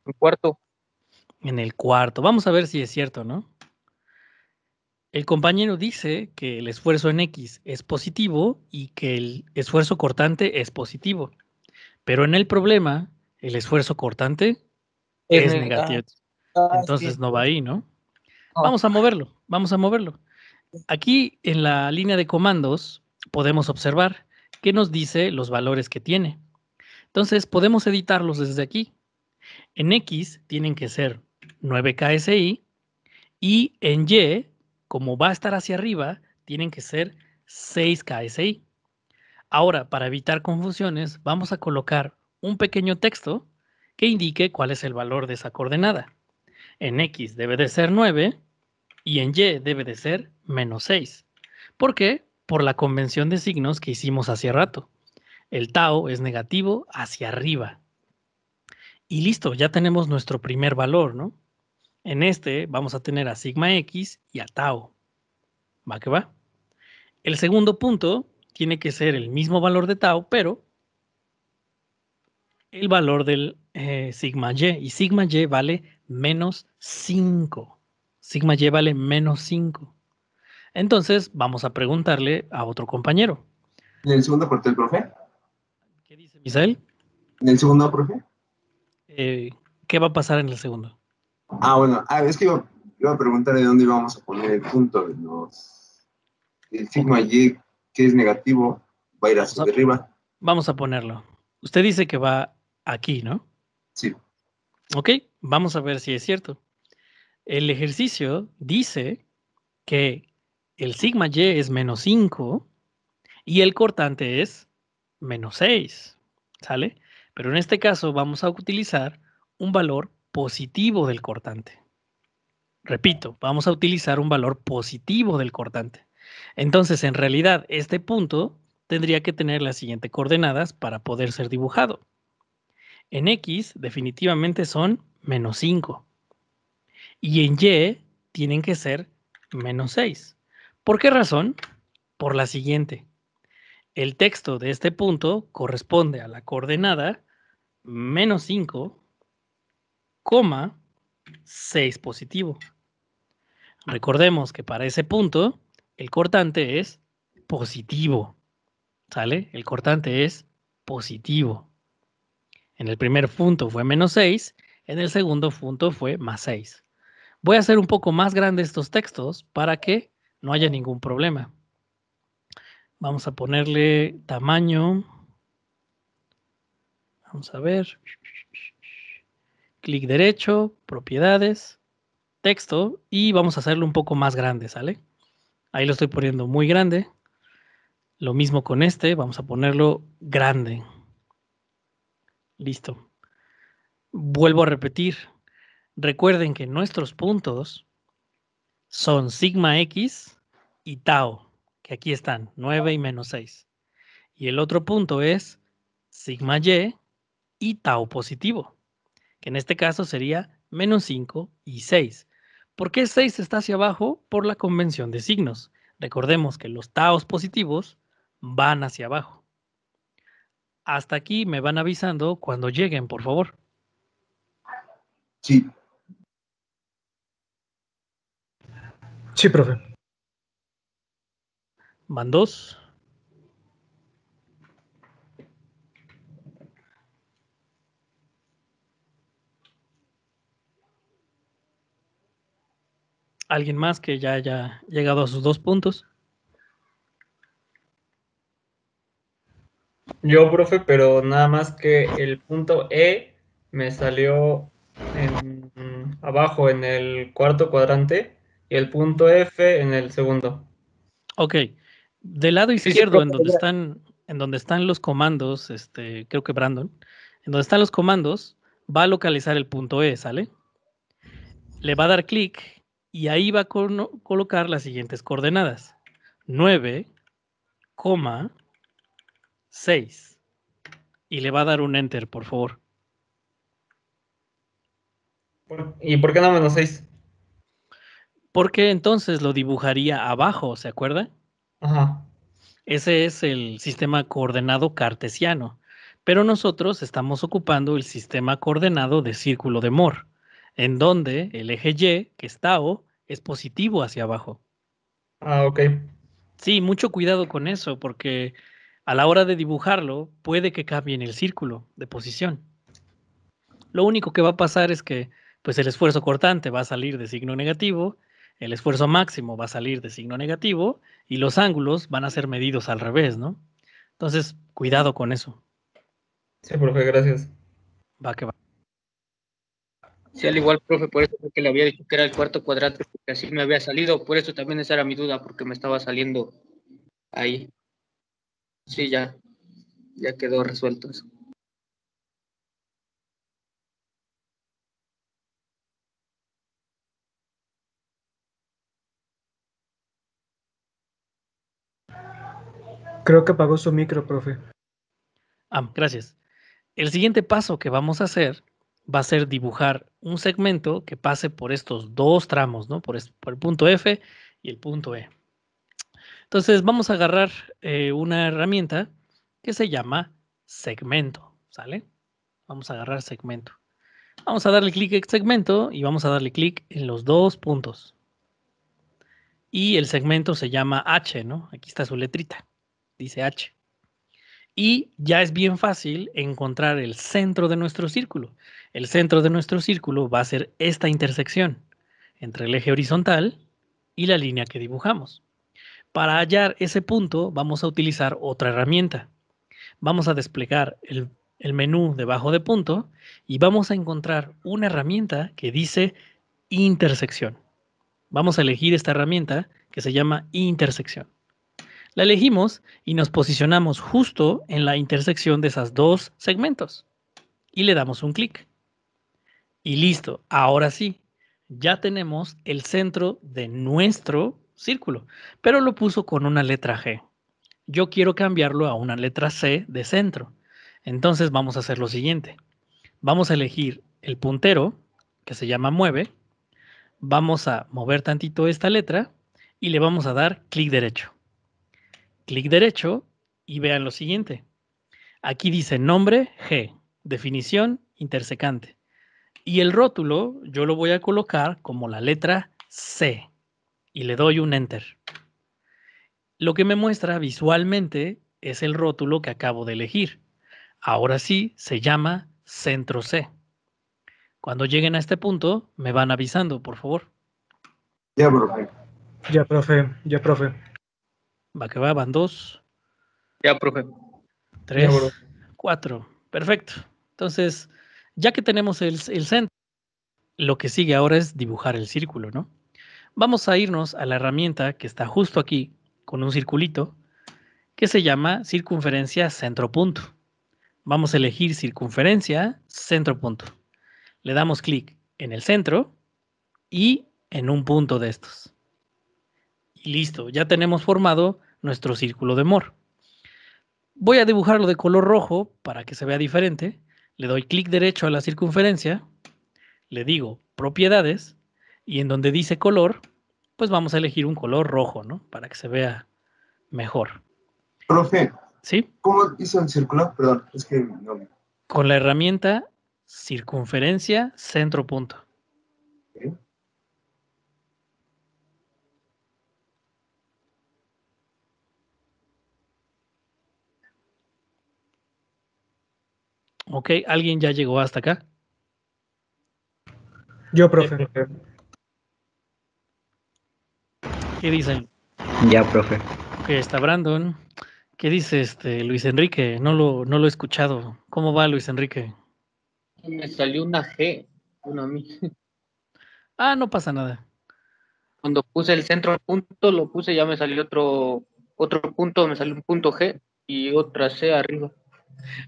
El cuarto. En el cuarto. Vamos a ver si es cierto, ¿no? El compañero dice que el esfuerzo en X es positivo y que el esfuerzo cortante es positivo. Pero en el problema, el esfuerzo cortante es, negativo. Ah, Entonces no va ahí, ¿no? Vamos a moverlo, vamos a moverlo. Aquí en la línea de comandos podemos observar qué nos dice los valores que tiene. Entonces podemos editarlos desde aquí. En X tienen que ser 9KSI y en Y como va a estar hacia arriba, tienen que ser 6 KSI. Ahora, para evitar confusiones, vamos a colocar un pequeño texto que indique cuál es el valor de esa coordenada. En X debe de ser 9 y en Y debe de ser menos 6. ¿Por qué? Por la convención de signos que hicimos hace rato. El tau es negativo hacia arriba. Y listo, ya tenemos nuestro primer valor, ¿no? En este vamos a tener a sigma x y a tau. ¿Va que va? El segundo punto tiene que ser el mismo valor de tau, pero el valor del eh, sigma y. Y sigma y vale menos 5. Sigma y vale menos 5. Entonces vamos a preguntarle a otro compañero. ¿En el segundo parte del profe? ¿Qué dice Misael? ¿En el segundo, profe? Eh, ¿Qué va a pasar en el segundo? Ah, bueno, ah, es que yo iba, a preguntar de dónde íbamos a poner el punto. De el sigma Y, que es negativo, va a ir hacia arriba. vamos a ponerlo. Usted dice que va aquí, ¿no? Sí. Ok, vamos a ver si es cierto. El ejercicio dice que el sigma Y es menos 5 y el cortante es menos 6, ¿sale? Pero en este caso vamos a utilizar un valor positivo del cortante. Repito, vamos a utilizar un valor positivo del cortante. Entonces, en realidad, este punto tendría que tener las siguientes coordenadas para poder ser dibujado. En X definitivamente son menos 5. Y en Y tienen que ser menos 6. ¿Por qué razón? Por la siguiente. El texto de este punto corresponde a la coordenada menos 5 coma 6 positivo. Recordemos que para ese punto el cortante es positivo. ¿Sale? El cortante es positivo. En el primer punto fue menos 6, en el segundo punto fue más 6. Voy a hacer un poco más grande estos textos para que no haya ningún problema. Vamos a ponerle tamaño. Vamos a ver clic derecho, propiedades, texto y vamos a hacerlo un poco más grande, ¿sale? Ahí lo estoy poniendo muy grande. Lo mismo con este, vamos a ponerlo grande. Listo. Vuelvo a repetir. Recuerden que nuestros puntos son sigma x y tau, que aquí están, 9 y menos 6. Y el otro punto es sigma y y tau positivo que en este caso sería menos 5 y 6. ¿Por qué 6 está hacia abajo? Por la convención de signos. Recordemos que los taos positivos van hacia abajo. Hasta aquí me van avisando cuando lleguen, por favor. Sí. Sí, profe. Van alguien más que ya haya llegado a sus dos puntos. Yo, profe, pero nada más que el punto E me salió abajo en el cuarto cuadrante y el punto F en el segundo. Ok. Del lado izquierdo, en donde están, en donde están los comandos, este, creo que Brandon, en donde están los comandos, va a localizar el punto E, ¿sale? Le va a dar clic y ahí va a colocar las siguientes coordenadas. 9, 6. Y le va a dar un enter, por favor. ¿Y por qué no menos 6? Porque entonces lo dibujaría abajo, ¿se acuerda? Ajá. Ese es el sistema coordenado cartesiano. Pero nosotros estamos ocupando el sistema coordenado de círculo de Moore en donde el eje Y, que está o es positivo hacia abajo. Ah, ok. Sí, mucho cuidado con eso, porque a la hora de dibujarlo puede que cambien el círculo de posición. Lo único que va a pasar es que pues el esfuerzo cortante va a salir de signo negativo, el esfuerzo máximo va a salir de signo negativo y los ángulos van a ser medidos al revés, ¿no? Entonces, cuidado con eso. Sí, profe, gracias. Va que va. Sí, al igual, profe, por eso que le había dicho que era el cuarto cuadrado, porque así me había salido. Por eso también esa era mi duda, porque me estaba saliendo ahí. Sí, ya. Ya quedó resuelto eso. Creo que apagó su micro, profe. Ah, gracias. El siguiente paso que vamos a hacer va a ser dibujar un segmento que pase por estos dos tramos, ¿no? Por, el punto F y el punto E. Entonces vamos a agarrar eh, una herramienta que se llama segmento, ¿sale? Vamos a agarrar segmento. Vamos a darle clic en segmento y vamos a darle clic en los dos puntos. Y el segmento se llama H, ¿no? Aquí está su letrita, dice H. Y ya es bien fácil encontrar el centro de nuestro círculo. El centro de nuestro círculo va a ser esta intersección entre el eje horizontal y la línea que dibujamos. Para hallar ese punto vamos a utilizar otra herramienta. Vamos a desplegar el, menú debajo de punto y vamos a encontrar una herramienta que dice intersección. Vamos a elegir esta herramienta que se llama intersección. La elegimos y nos posicionamos justo en la intersección de esas dos segmentos. Y le damos un clic. Y listo, ahora sí, ya tenemos el centro de nuestro círculo, pero lo puso con una letra G. Yo quiero cambiarlo a una letra C de centro. Entonces vamos a hacer lo siguiente. Vamos a elegir el puntero, que se llama mueve. Vamos a mover tantito esta letra y le vamos a dar clic derecho. Clic derecho y vean lo siguiente. Aquí dice nombre G, definición intersecante. Y el rótulo yo lo voy a colocar como la letra C y le doy un enter. Lo que me muestra visualmente es el rótulo que acabo de elegir. Ahora sí se llama centro C. Cuando lleguen a este punto, me van avisando, por favor. Ya, profe. Ya, profe. Ya, profe. Va que va, van dos. Ya, profe. Tres, cuatro. Perfecto. Entonces, ya que tenemos el, centro, lo que sigue ahora es dibujar el círculo, ¿no? Vamos a irnos a la herramienta que está justo aquí, con un circulito, que se llama circunferencia centro punto. Vamos a elegir circunferencia centro punto. Le damos clic en el centro y en un punto de estos. Y listo, ya tenemos formado nuestro círculo de mor. Voy a dibujarlo de color rojo para que se vea diferente le doy clic derecho a la circunferencia, le digo propiedades y en donde dice color, pues vamos a elegir un color rojo, ¿no? Para que se vea mejor. Profe. ¿Sí? ¿Cómo hizo el círculo? Perdón, es que no. Con la herramienta circunferencia centro punto. Ok, ¿alguien ya llegó hasta acá? Yo, profe. Eh, eh. ¿Qué dicen? Ya, profe. Ok, está Brandon. ¿Qué dice este Luis Enrique? No lo, no lo he escuchado. ¿Cómo va Luis Enrique? Me salió una G, Ah, no pasa nada. Cuando puse el centro punto, lo puse, ya me salió otro, otro punto, me salió un punto G y otra C arriba.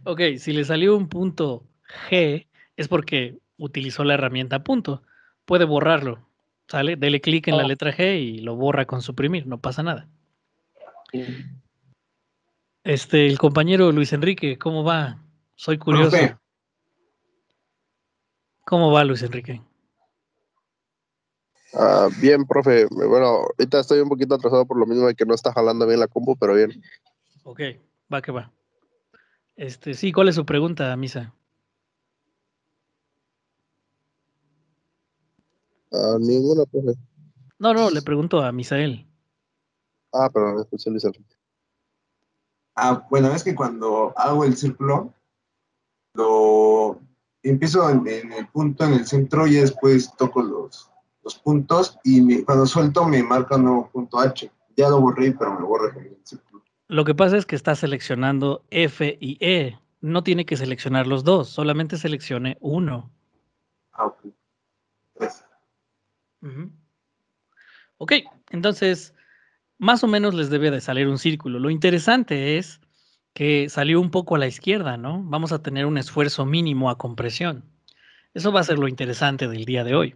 Ok, si le salió un punto G, es porque utilizó la herramienta punto. Puede borrarlo. ¿Sale? Dele clic en la oh. letra G y lo borra con suprimir, no pasa nada. Este, el compañero Luis Enrique, ¿cómo va? Soy curioso. ¿Cómo va Luis Enrique? Ah, bien, profe. Bueno, ahorita estoy un poquito atrasado por lo mismo de que no está jalando bien la compu, pero bien. Ok, va que va. Este, sí, ¿cuál es su pregunta, Misa? Ah, ninguna, profe. Pues, eh. No, no, le pregunto a Misael. Ah, perdón, escuché Ah, bueno, es que cuando hago el círculo, lo empiezo en, el punto, en el centro, y después toco los, puntos, y cuando suelto me marca un nuevo punto H. Ya lo borré, pero me lo borré en el círculo. Lo que pasa es que está seleccionando F y E. No tiene que seleccionar los dos, solamente seleccione uno. Ah, ok. Pues, ok, entonces, más o menos les debe de salir un círculo. Lo interesante es que salió un poco a la izquierda, ¿no? Vamos a tener un esfuerzo mínimo a compresión. Eso va a ser lo interesante del día de hoy.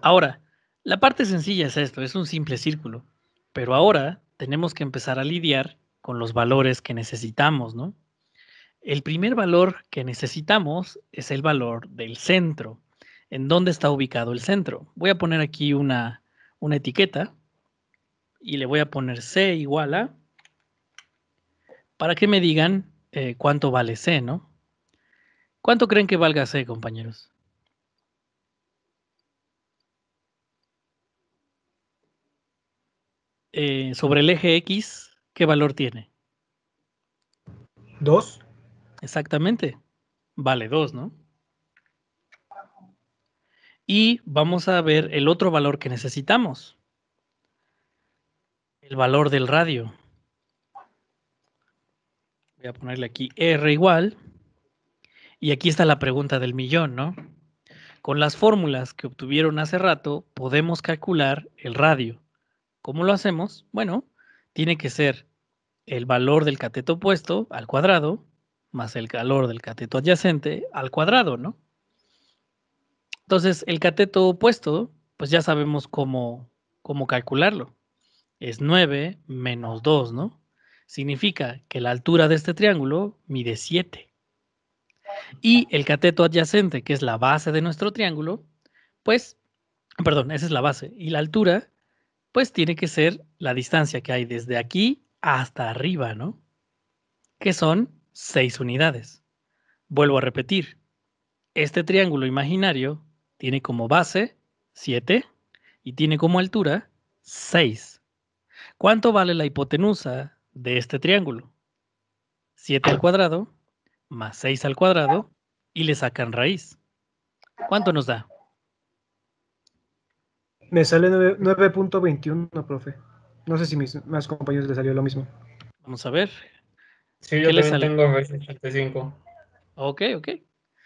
Ahora, la parte sencilla es esto, es un simple círculo, pero ahora tenemos que empezar a lidiar con los valores que necesitamos, ¿no? El primer valor que necesitamos es el valor del centro. ¿En dónde está ubicado el centro? Voy a poner aquí una, una etiqueta y le voy a poner C igual a para que me digan eh, cuánto vale C, ¿no? ¿Cuánto creen que valga C, compañeros? Eh, sobre el eje X, ¿qué valor tiene? 2. Exactamente. Vale 2, ¿no? Y vamos a ver el otro valor que necesitamos. El valor del radio. Voy a ponerle aquí R igual. Y aquí está la pregunta del millón, ¿no? Con las fórmulas que obtuvieron hace rato, podemos calcular el radio. ¿Cómo lo hacemos? Bueno, tiene que ser el valor del cateto opuesto al cuadrado más el calor del cateto adyacente al cuadrado, ¿no? Entonces, el cateto opuesto, pues ya sabemos cómo, cómo calcularlo. Es 9 menos 2, ¿no? Significa que la altura de este triángulo mide 7. Y el cateto adyacente, que es la base de nuestro triángulo, pues, perdón, esa es la base. Y la altura pues tiene que ser la distancia que hay desde aquí hasta arriba, ¿no? Que son seis unidades. Vuelvo a repetir, este triángulo imaginario tiene como base 7 y tiene como altura 6. ¿Cuánto vale la hipotenusa de este triángulo? 7 al cuadrado más 6 al cuadrado y le sacan raíz. ¿Cuánto nos da? Me sale 9.21, profe. No sé si mis compañeros les salió lo mismo. Vamos a ver. Sí, yo tengo 85. Ok, ok.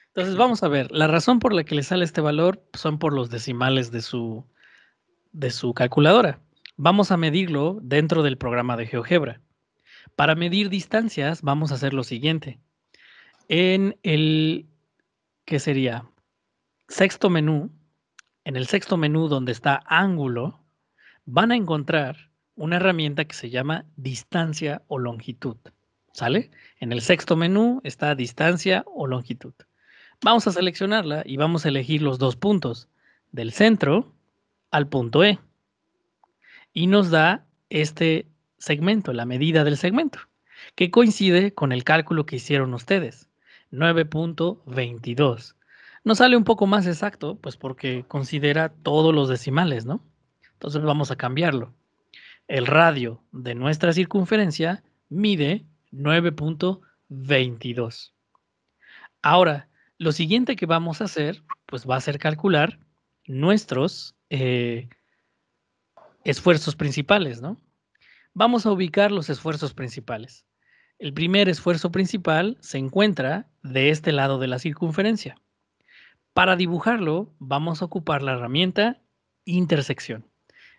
Entonces vamos a ver. La razón por la que le sale este valor son por los decimales de su, de su calculadora. Vamos a medirlo dentro del programa de GeoGebra. Para medir distancias vamos a hacer lo siguiente. En el, ¿qué sería? Sexto menú, en el sexto menú donde está ángulo, van a encontrar una herramienta que se llama distancia o longitud. ¿Sale? En el sexto menú está distancia o longitud. Vamos a seleccionarla y vamos a elegir los dos puntos, del centro al punto E. Y nos da este segmento, la medida del segmento, que coincide con el cálculo que hicieron ustedes, 9.22. Nos sale un poco más exacto, pues porque considera todos los decimales, ¿no? Entonces vamos a cambiarlo. El radio de nuestra circunferencia mide 9.22. Ahora, lo siguiente que vamos a hacer, pues va a ser calcular nuestros eh, esfuerzos principales, ¿no? Vamos a ubicar los esfuerzos principales. El primer esfuerzo principal se encuentra de este lado de la circunferencia. Para dibujarlo vamos a ocupar la herramienta intersección.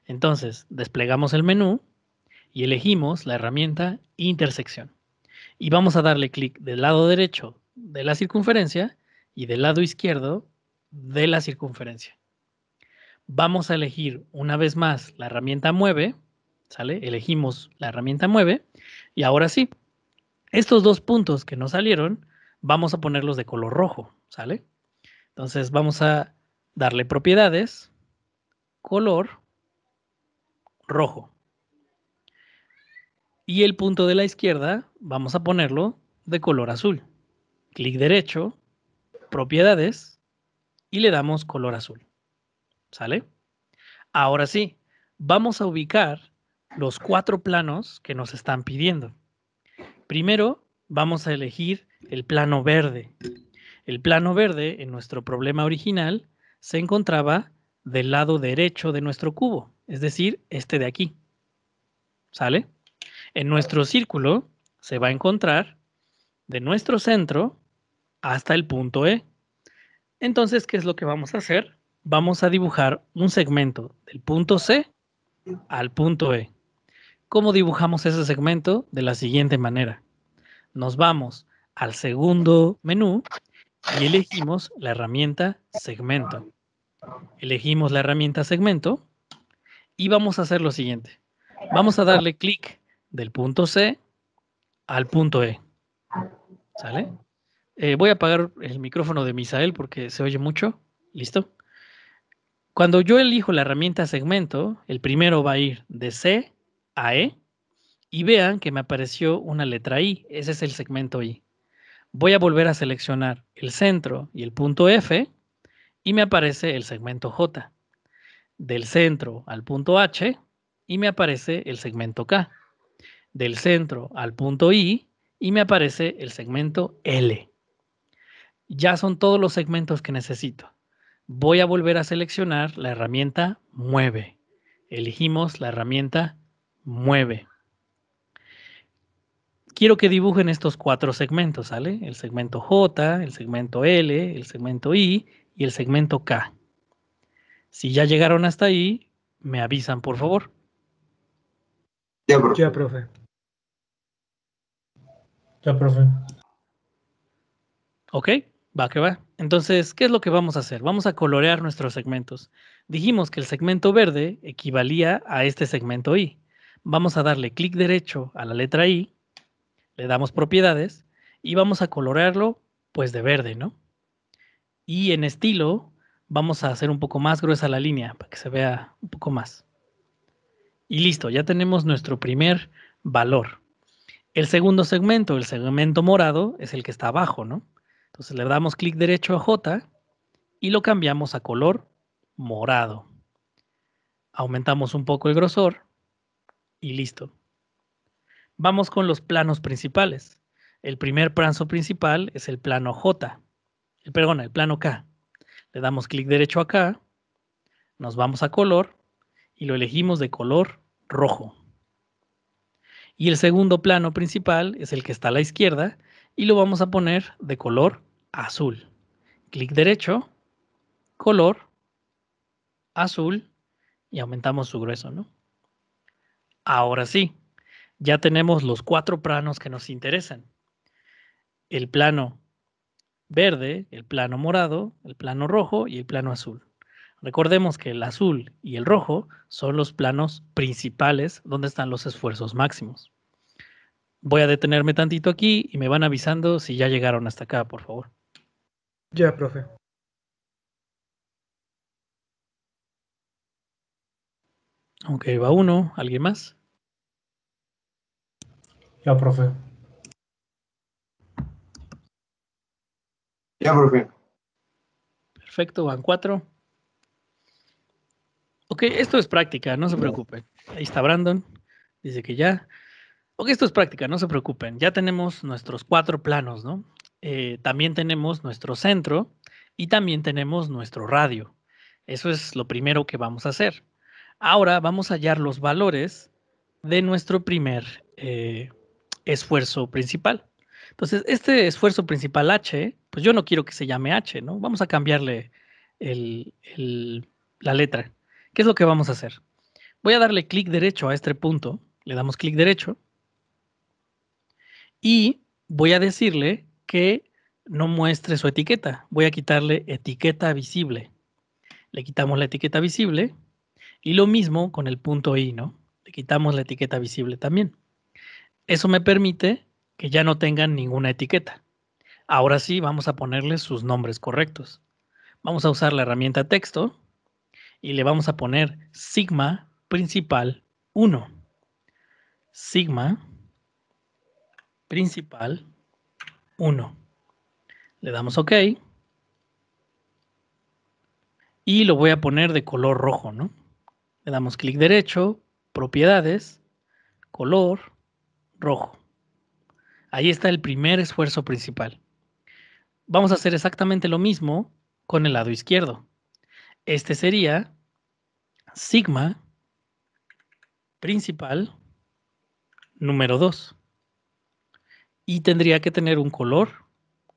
Entonces desplegamos el menú y elegimos la herramienta intersección. Y vamos a darle clic del lado derecho de la circunferencia y del lado izquierdo de la circunferencia. Vamos a elegir una vez más la herramienta mueve, ¿sale? Elegimos la herramienta mueve y ahora sí, estos dos puntos que nos salieron vamos a ponerlos de color rojo, ¿sale? Entonces vamos a darle propiedades, color, rojo. Y el punto de la izquierda vamos a ponerlo de color azul. Clic derecho, propiedades y le damos color azul. ¿Sale? Ahora sí, vamos a ubicar los cuatro planos que nos están pidiendo. Primero, vamos a elegir el plano verde. El plano verde en nuestro problema original se encontraba del lado derecho de nuestro cubo, es decir, este de aquí. ¿Sale? En nuestro círculo se va a encontrar de nuestro centro hasta el punto E. Entonces, ¿qué es lo que vamos a hacer? Vamos a dibujar un segmento del punto C al punto E. ¿Cómo dibujamos ese segmento? De la siguiente manera. Nos vamos al segundo menú y elegimos la herramienta segmento. Elegimos la herramienta segmento y vamos a hacer lo siguiente. Vamos a darle clic del punto C al punto E. ¿Sale? Eh, voy a apagar el micrófono de Misael porque se oye mucho. ¿Listo? Cuando yo elijo la herramienta segmento, el primero va a ir de C a E y vean que me apareció una letra I. Ese es el segmento I voy a volver a seleccionar el centro y el punto F y me aparece el segmento J. Del centro al punto H y me aparece el segmento K. Del centro al punto I y me aparece el segmento L. Ya son todos los segmentos que necesito. Voy a volver a seleccionar la herramienta Mueve. Elegimos la herramienta Mueve quiero que dibujen estos cuatro segmentos, ¿sale? El segmento J, el segmento L, el segmento I y el segmento K. Si ya llegaron hasta ahí, me avisan, por favor. Ya, profe. Ya, profe. Ya, profe. Ok, va que va. Entonces, ¿qué es lo que vamos a hacer? Vamos a colorear nuestros segmentos. Dijimos que el segmento verde equivalía a este segmento I. Vamos a darle clic derecho a la letra I le damos propiedades y vamos a colorearlo pues de verde, ¿no? Y en estilo vamos a hacer un poco más gruesa la línea para que se vea un poco más. Y listo, ya tenemos nuestro primer valor. El segundo segmento, el segmento morado, es el que está abajo, ¿no? Entonces le damos clic derecho a J y lo cambiamos a color morado. Aumentamos un poco el grosor y listo. Vamos con los planos principales. El primer plano principal es el plano J, el, perdón, el plano K. Le damos clic derecho acá, nos vamos a color y lo elegimos de color rojo. Y el segundo plano principal es el que está a la izquierda y lo vamos a poner de color azul. Clic derecho, color, azul y aumentamos su grueso, ¿no? Ahora sí, ya tenemos los cuatro planos que nos interesan. El plano verde, el plano morado, el plano rojo y el plano azul. Recordemos que el azul y el rojo son los planos principales donde están los esfuerzos máximos. Voy a detenerme tantito aquí y me van avisando si ya llegaron hasta acá, por favor. Ya, profe. Ok, va uno. ¿Alguien más? Ya, profe. Ya, profe. Perfecto, van cuatro. Ok, esto es práctica, no se preocupen. Ahí está Brandon, dice que ya. Ok, esto es práctica, no se preocupen. Ya tenemos nuestros cuatro planos, ¿no? Eh, también tenemos nuestro centro y también tenemos nuestro radio. Eso es lo primero que vamos a hacer. Ahora vamos a hallar los valores de nuestro primer eh, esfuerzo principal. Entonces, este esfuerzo principal H, pues yo no quiero que se llame H, ¿no? Vamos a cambiarle la letra. ¿Qué es lo que vamos a hacer? Voy a darle clic derecho a este punto, le damos clic derecho y voy a decirle que no muestre su etiqueta. Voy a quitarle etiqueta visible. Le quitamos la etiqueta visible y lo mismo con el punto I, ¿no? Le quitamos la etiqueta visible también. Eso me permite que ya no tengan ninguna etiqueta. Ahora sí, vamos a ponerles sus nombres correctos. Vamos a usar la herramienta texto y le vamos a poner sigma principal 1. Sigma principal 1. Le damos OK. Y lo voy a poner de color rojo, ¿no? Le damos clic derecho, propiedades, color, rojo. Ahí está el primer esfuerzo principal. Vamos a hacer exactamente lo mismo con el lado izquierdo. Este sería sigma principal número 2. Y tendría que tener un color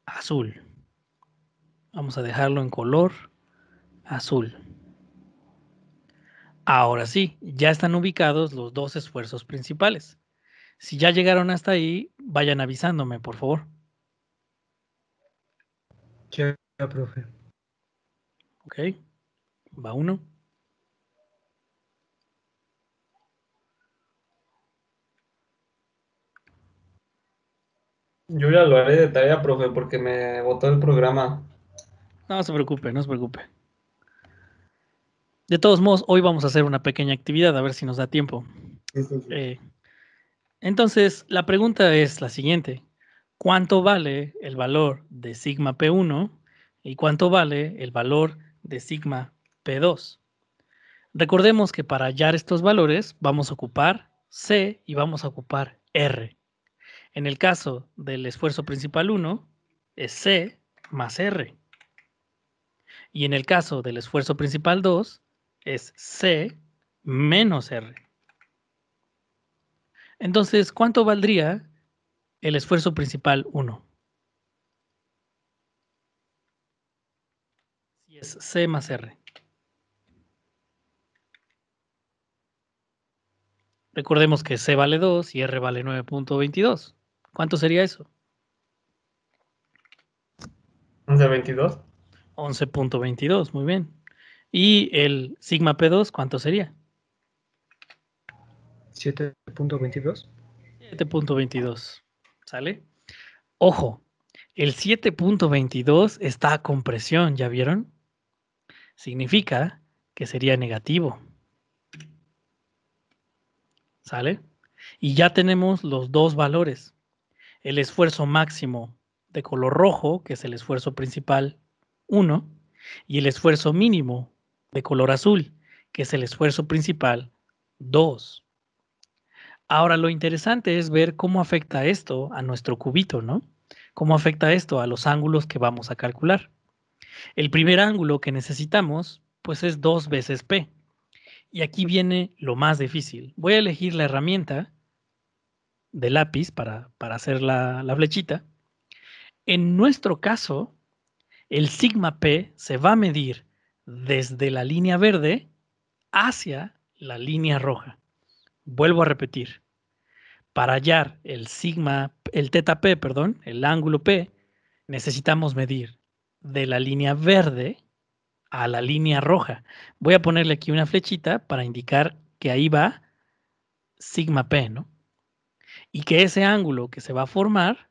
azul. Vamos a dejarlo en color azul. Ahora sí, ya están ubicados los dos esfuerzos principales. Si ya llegaron hasta ahí, vayan avisándome, por favor. Ya, profe. Ok, va uno. Yo ya lo haré de tarea, profe, porque me botó el programa. No se preocupe, no se preocupe. De todos modos, hoy vamos a hacer una pequeña actividad, a ver si nos da tiempo. sí, sí. Eh, entonces, la pregunta es la siguiente. ¿Cuánto vale el valor de sigma P1 y cuánto vale el valor de sigma P2? Recordemos que para hallar estos valores vamos a ocupar C y vamos a ocupar R. En el caso del esfuerzo principal 1 es C más R. Y en el caso del esfuerzo principal 2 es C menos R. Entonces, ¿cuánto valdría el esfuerzo principal 1? Si es C más R. Recordemos que C vale 2 y R vale 9.22. ¿Cuánto sería eso? 11.22. 11.22, muy bien. ¿Y el sigma P2 cuánto sería? 7.22. 7.22. ¿Sale? Ojo, el 7.22 está a compresión, ¿ya vieron? Significa que sería negativo. ¿Sale? Y ya tenemos los dos valores. El esfuerzo máximo de color rojo, que es el esfuerzo principal 1, y el esfuerzo mínimo de color azul, que es el esfuerzo principal 2. Ahora, lo interesante es ver cómo afecta esto a nuestro cubito, ¿no? ¿Cómo afecta esto a los ángulos que vamos a calcular? El primer ángulo que necesitamos, pues es dos veces P. Y aquí viene lo más difícil. Voy a elegir la herramienta de lápiz para, para hacer la, la flechita. En nuestro caso, el sigma P se va a medir desde la línea verde hacia la línea roja. Vuelvo a repetir, para hallar el sigma, el teta p, perdón, el ángulo p, necesitamos medir de la línea verde a la línea roja. Voy a ponerle aquí una flechita para indicar que ahí va sigma p, ¿no? Y que ese ángulo que se va a formar,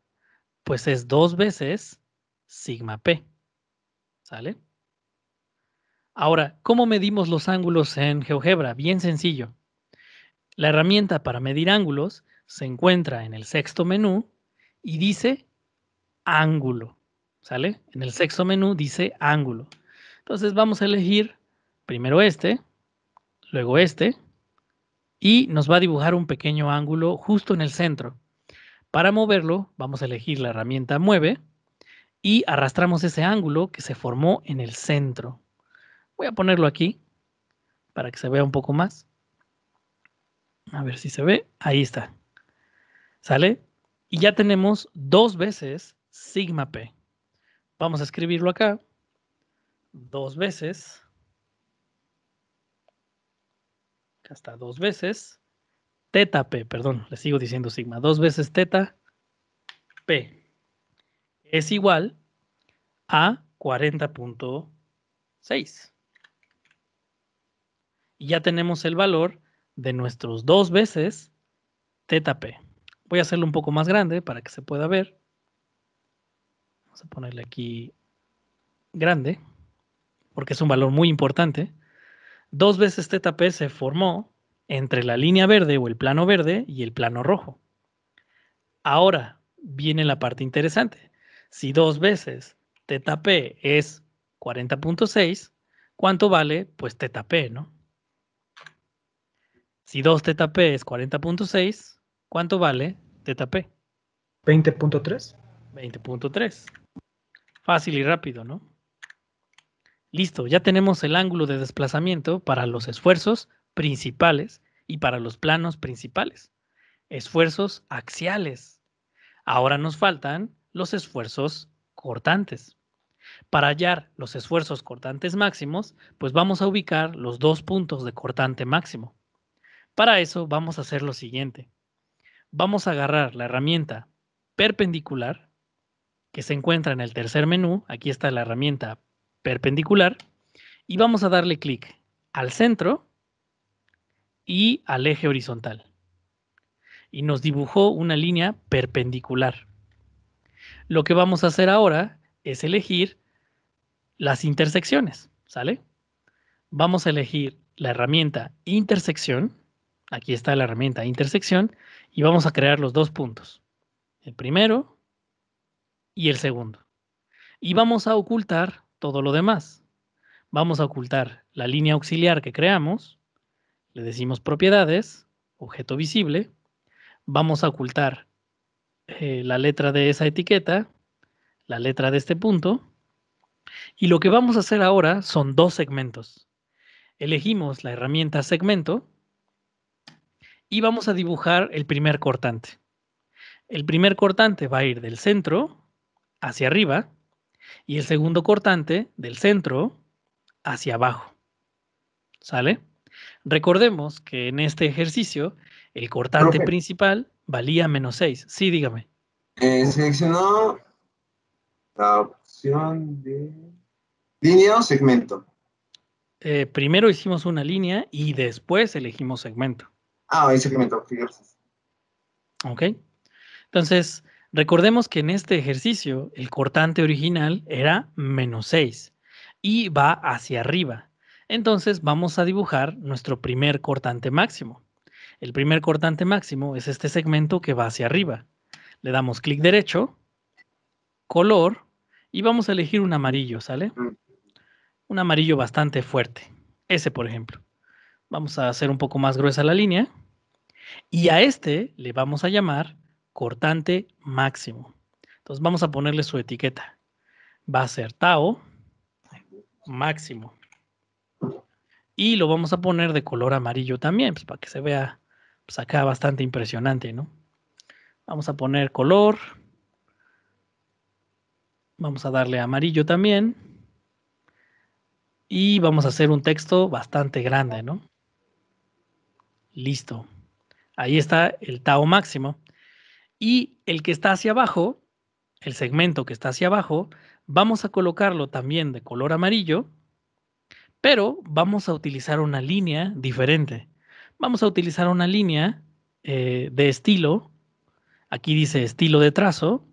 pues es dos veces sigma p. ¿Sale? Ahora, ¿cómo medimos los ángulos en GeoGebra? Bien sencillo. La herramienta para medir ángulos se encuentra en el sexto menú y dice ángulo. ¿Sale? En el sexto menú dice ángulo. Entonces vamos a elegir primero este, luego este, y nos va a dibujar un pequeño ángulo justo en el centro. Para moverlo vamos a elegir la herramienta mueve y arrastramos ese ángulo que se formó en el centro. Voy a ponerlo aquí para que se vea un poco más. A ver si se ve. Ahí está. ¿Sale? Y ya tenemos dos veces sigma P. Vamos a escribirlo acá. Dos veces. Acá está, dos veces. Teta P, perdón, le sigo diciendo sigma. Dos veces teta P es igual a 40.6. Y ya tenemos el valor de nuestros dos veces P. Voy a hacerlo un poco más grande para que se pueda ver. Vamos a ponerle aquí grande, porque es un valor muy importante. Dos veces P se formó entre la línea verde o el plano verde y el plano rojo. Ahora viene la parte interesante. Si dos veces P es 40.6, ¿cuánto vale? Pues P?, ¿no? Si 2 θp es 40.6, ¿cuánto vale θp? 20.3. 20.3. Fácil y rápido, ¿no? Listo, ya tenemos el ángulo de desplazamiento para los esfuerzos principales y para los planos principales. Esfuerzos axiales. Ahora nos faltan los esfuerzos cortantes. Para hallar los esfuerzos cortantes máximos, pues vamos a ubicar los dos puntos de cortante máximo. Para eso vamos a hacer lo siguiente. Vamos a agarrar la herramienta perpendicular que se encuentra en el tercer menú. Aquí está la herramienta perpendicular. Y vamos a darle clic al centro y al eje horizontal. Y nos dibujó una línea perpendicular. Lo que vamos a hacer ahora es elegir las intersecciones, ¿sale? Vamos a elegir la herramienta intersección aquí está la herramienta intersección, y vamos a crear los dos puntos, el primero y el segundo. Y vamos a ocultar todo lo demás. Vamos a ocultar la línea auxiliar que creamos, le decimos propiedades, objeto visible, vamos a ocultar eh, la letra de esa etiqueta, la letra de este punto, y lo que vamos a hacer ahora son dos segmentos. Elegimos la herramienta segmento, y vamos a dibujar el primer cortante. El primer cortante va a ir del centro hacia arriba y el segundo cortante del centro hacia abajo. ¿Sale? Recordemos que en este ejercicio el cortante principal valía menos 6. Sí, dígame. Eh, seleccionó la opción de línea o segmento. Eh, primero hicimos una línea y después elegimos segmento. Ah, ese segmento, fíjense. Ok. Entonces, recordemos que en este ejercicio el cortante original era menos 6 y va hacia arriba. Entonces vamos a dibujar nuestro primer cortante máximo. El primer cortante máximo es este segmento que va hacia arriba. Le damos clic derecho, color, y vamos a elegir un amarillo, ¿sale? Mm. Un amarillo bastante fuerte. Ese, por ejemplo vamos a hacer un poco más gruesa la línea y a este le vamos a llamar cortante máximo. Entonces vamos a ponerle su etiqueta. Va a ser tao máximo. Y lo vamos a poner de color amarillo también, pues, para que se vea pues acá bastante impresionante, ¿no? Vamos a poner color. Vamos a darle amarillo también. Y vamos a hacer un texto bastante grande, ¿no? Listo. Ahí está el tau máximo. Y el que está hacia abajo, el segmento que está hacia abajo, vamos a colocarlo también de color amarillo, pero vamos a utilizar una línea diferente. Vamos a utilizar una línea eh, de estilo, aquí dice estilo de trazo,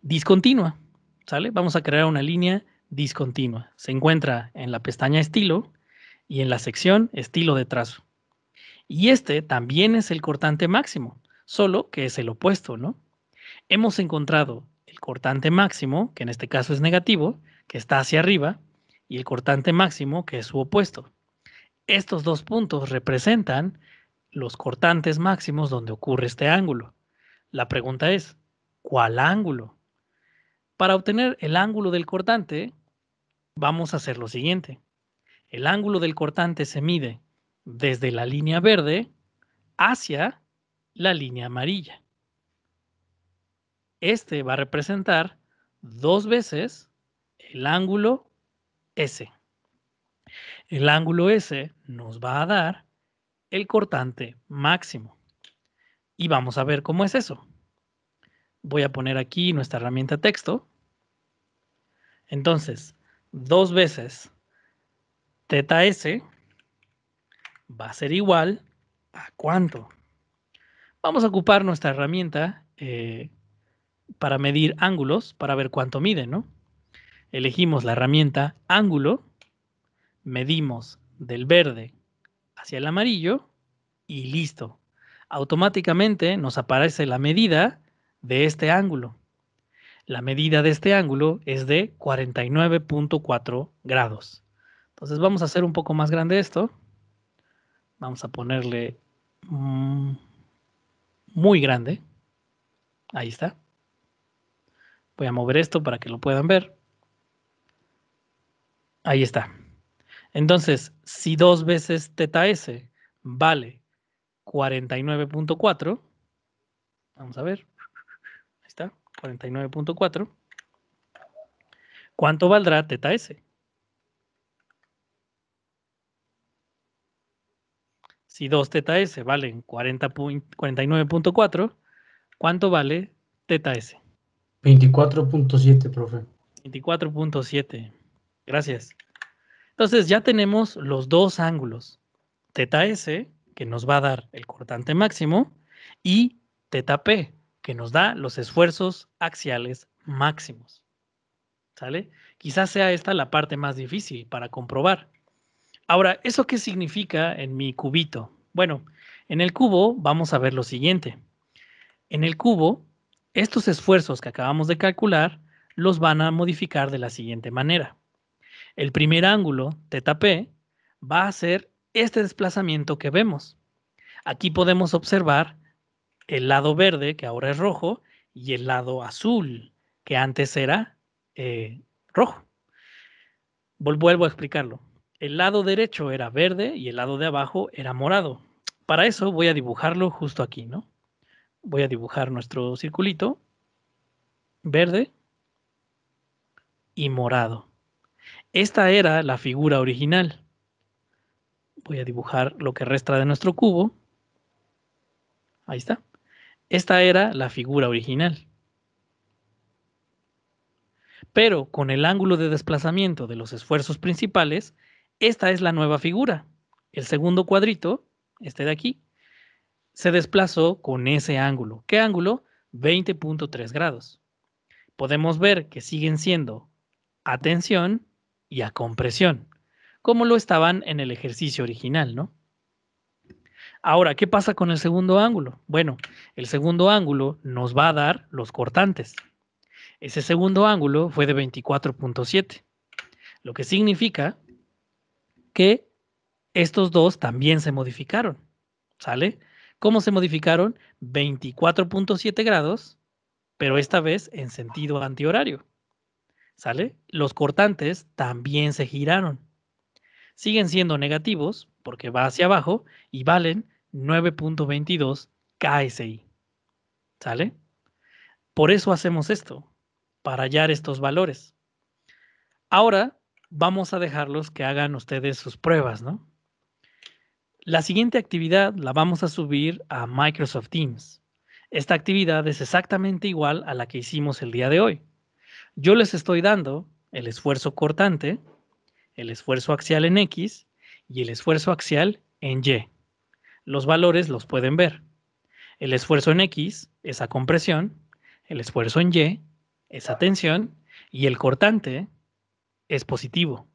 discontinua, ¿sale? Vamos a crear una línea discontinua. Se encuentra en la pestaña estilo y en la sección estilo de trazo. Y este también es el cortante máximo, solo que es el opuesto, ¿no? Hemos encontrado el cortante máximo, que en este caso es negativo, que está hacia arriba, y el cortante máximo, que es su opuesto. Estos dos puntos representan los cortantes máximos donde ocurre este ángulo. La pregunta es, ¿cuál ángulo? Para obtener el ángulo del cortante, vamos a hacer lo siguiente. El ángulo del cortante se mide desde la línea verde hacia la línea amarilla. Este va a representar dos veces el ángulo S. El ángulo S nos va a dar el cortante máximo. Y vamos a ver cómo es eso. Voy a poner aquí nuestra herramienta texto. Entonces, dos veces teta S va a ser igual a cuánto. Vamos a ocupar nuestra herramienta eh, para medir ángulos, para ver cuánto mide, ¿no? Elegimos la herramienta ángulo, medimos del verde hacia el amarillo y listo. Automáticamente nos aparece la medida de este ángulo. La medida de este ángulo es de 49.4 grados. Entonces vamos a hacer un poco más grande esto vamos a ponerle mm, muy grande. Ahí está. Voy a mover esto para que lo puedan ver. Ahí está. Entonces, si dos veces teta S vale 49.4, vamos a ver, ahí está, 49.4, ¿cuánto valdrá teta S? Si 2 teta S valen 49.4, ¿cuánto vale teta S? 24.7, profe. 24.7. Gracias. Entonces ya tenemos los dos ángulos. Teta S, que nos va a dar el cortante máximo, y teta P, que nos da los esfuerzos axiales máximos. ¿Sale? Quizás sea esta la parte más difícil para comprobar. Ahora, ¿eso qué significa en mi cubito? Bueno, en el cubo vamos a ver lo siguiente. En el cubo, estos esfuerzos que acabamos de calcular los van a modificar de la siguiente manera. El primer ángulo, θp, va a ser este desplazamiento que vemos. Aquí podemos observar el lado verde, que ahora es rojo, y el lado azul, que antes era eh, rojo. Vuelvo a explicarlo. El lado derecho era verde y el lado de abajo era morado. Para eso voy a dibujarlo justo aquí, ¿no? Voy a dibujar nuestro circulito verde y morado. Esta era la figura original. Voy a dibujar lo que resta de nuestro cubo. Ahí está. Esta era la figura original. Pero con el ángulo de desplazamiento de los esfuerzos principales, esta es la nueva figura. El segundo cuadrito, este de aquí, se desplazó con ese ángulo. ¿Qué ángulo? 20.3 grados. Podemos ver que siguen siendo a tensión y a compresión, como lo estaban en el ejercicio original, ¿no? Ahora, ¿qué pasa con el segundo ángulo? Bueno, el segundo ángulo nos va a dar los cortantes. Ese segundo ángulo fue de 24.7, lo que significa que estos dos también se modificaron. ¿Sale? ¿Cómo se modificaron? 24.7 grados, pero esta vez en sentido antihorario. ¿Sale? Los cortantes también se giraron. Siguen siendo negativos porque va hacia abajo y valen 9.22 KSI. ¿Sale? Por eso hacemos esto, para hallar estos valores. Ahora vamos a dejarlos que hagan ustedes sus pruebas, ¿no? La siguiente actividad la vamos a subir a Microsoft Teams. Esta actividad es exactamente igual a la que hicimos el día de hoy. Yo les estoy dando el esfuerzo cortante, el esfuerzo axial en X y el esfuerzo axial en Y. Los valores los pueden ver. El esfuerzo en X es a compresión, el esfuerzo en Y es a tensión y el cortante es positivo.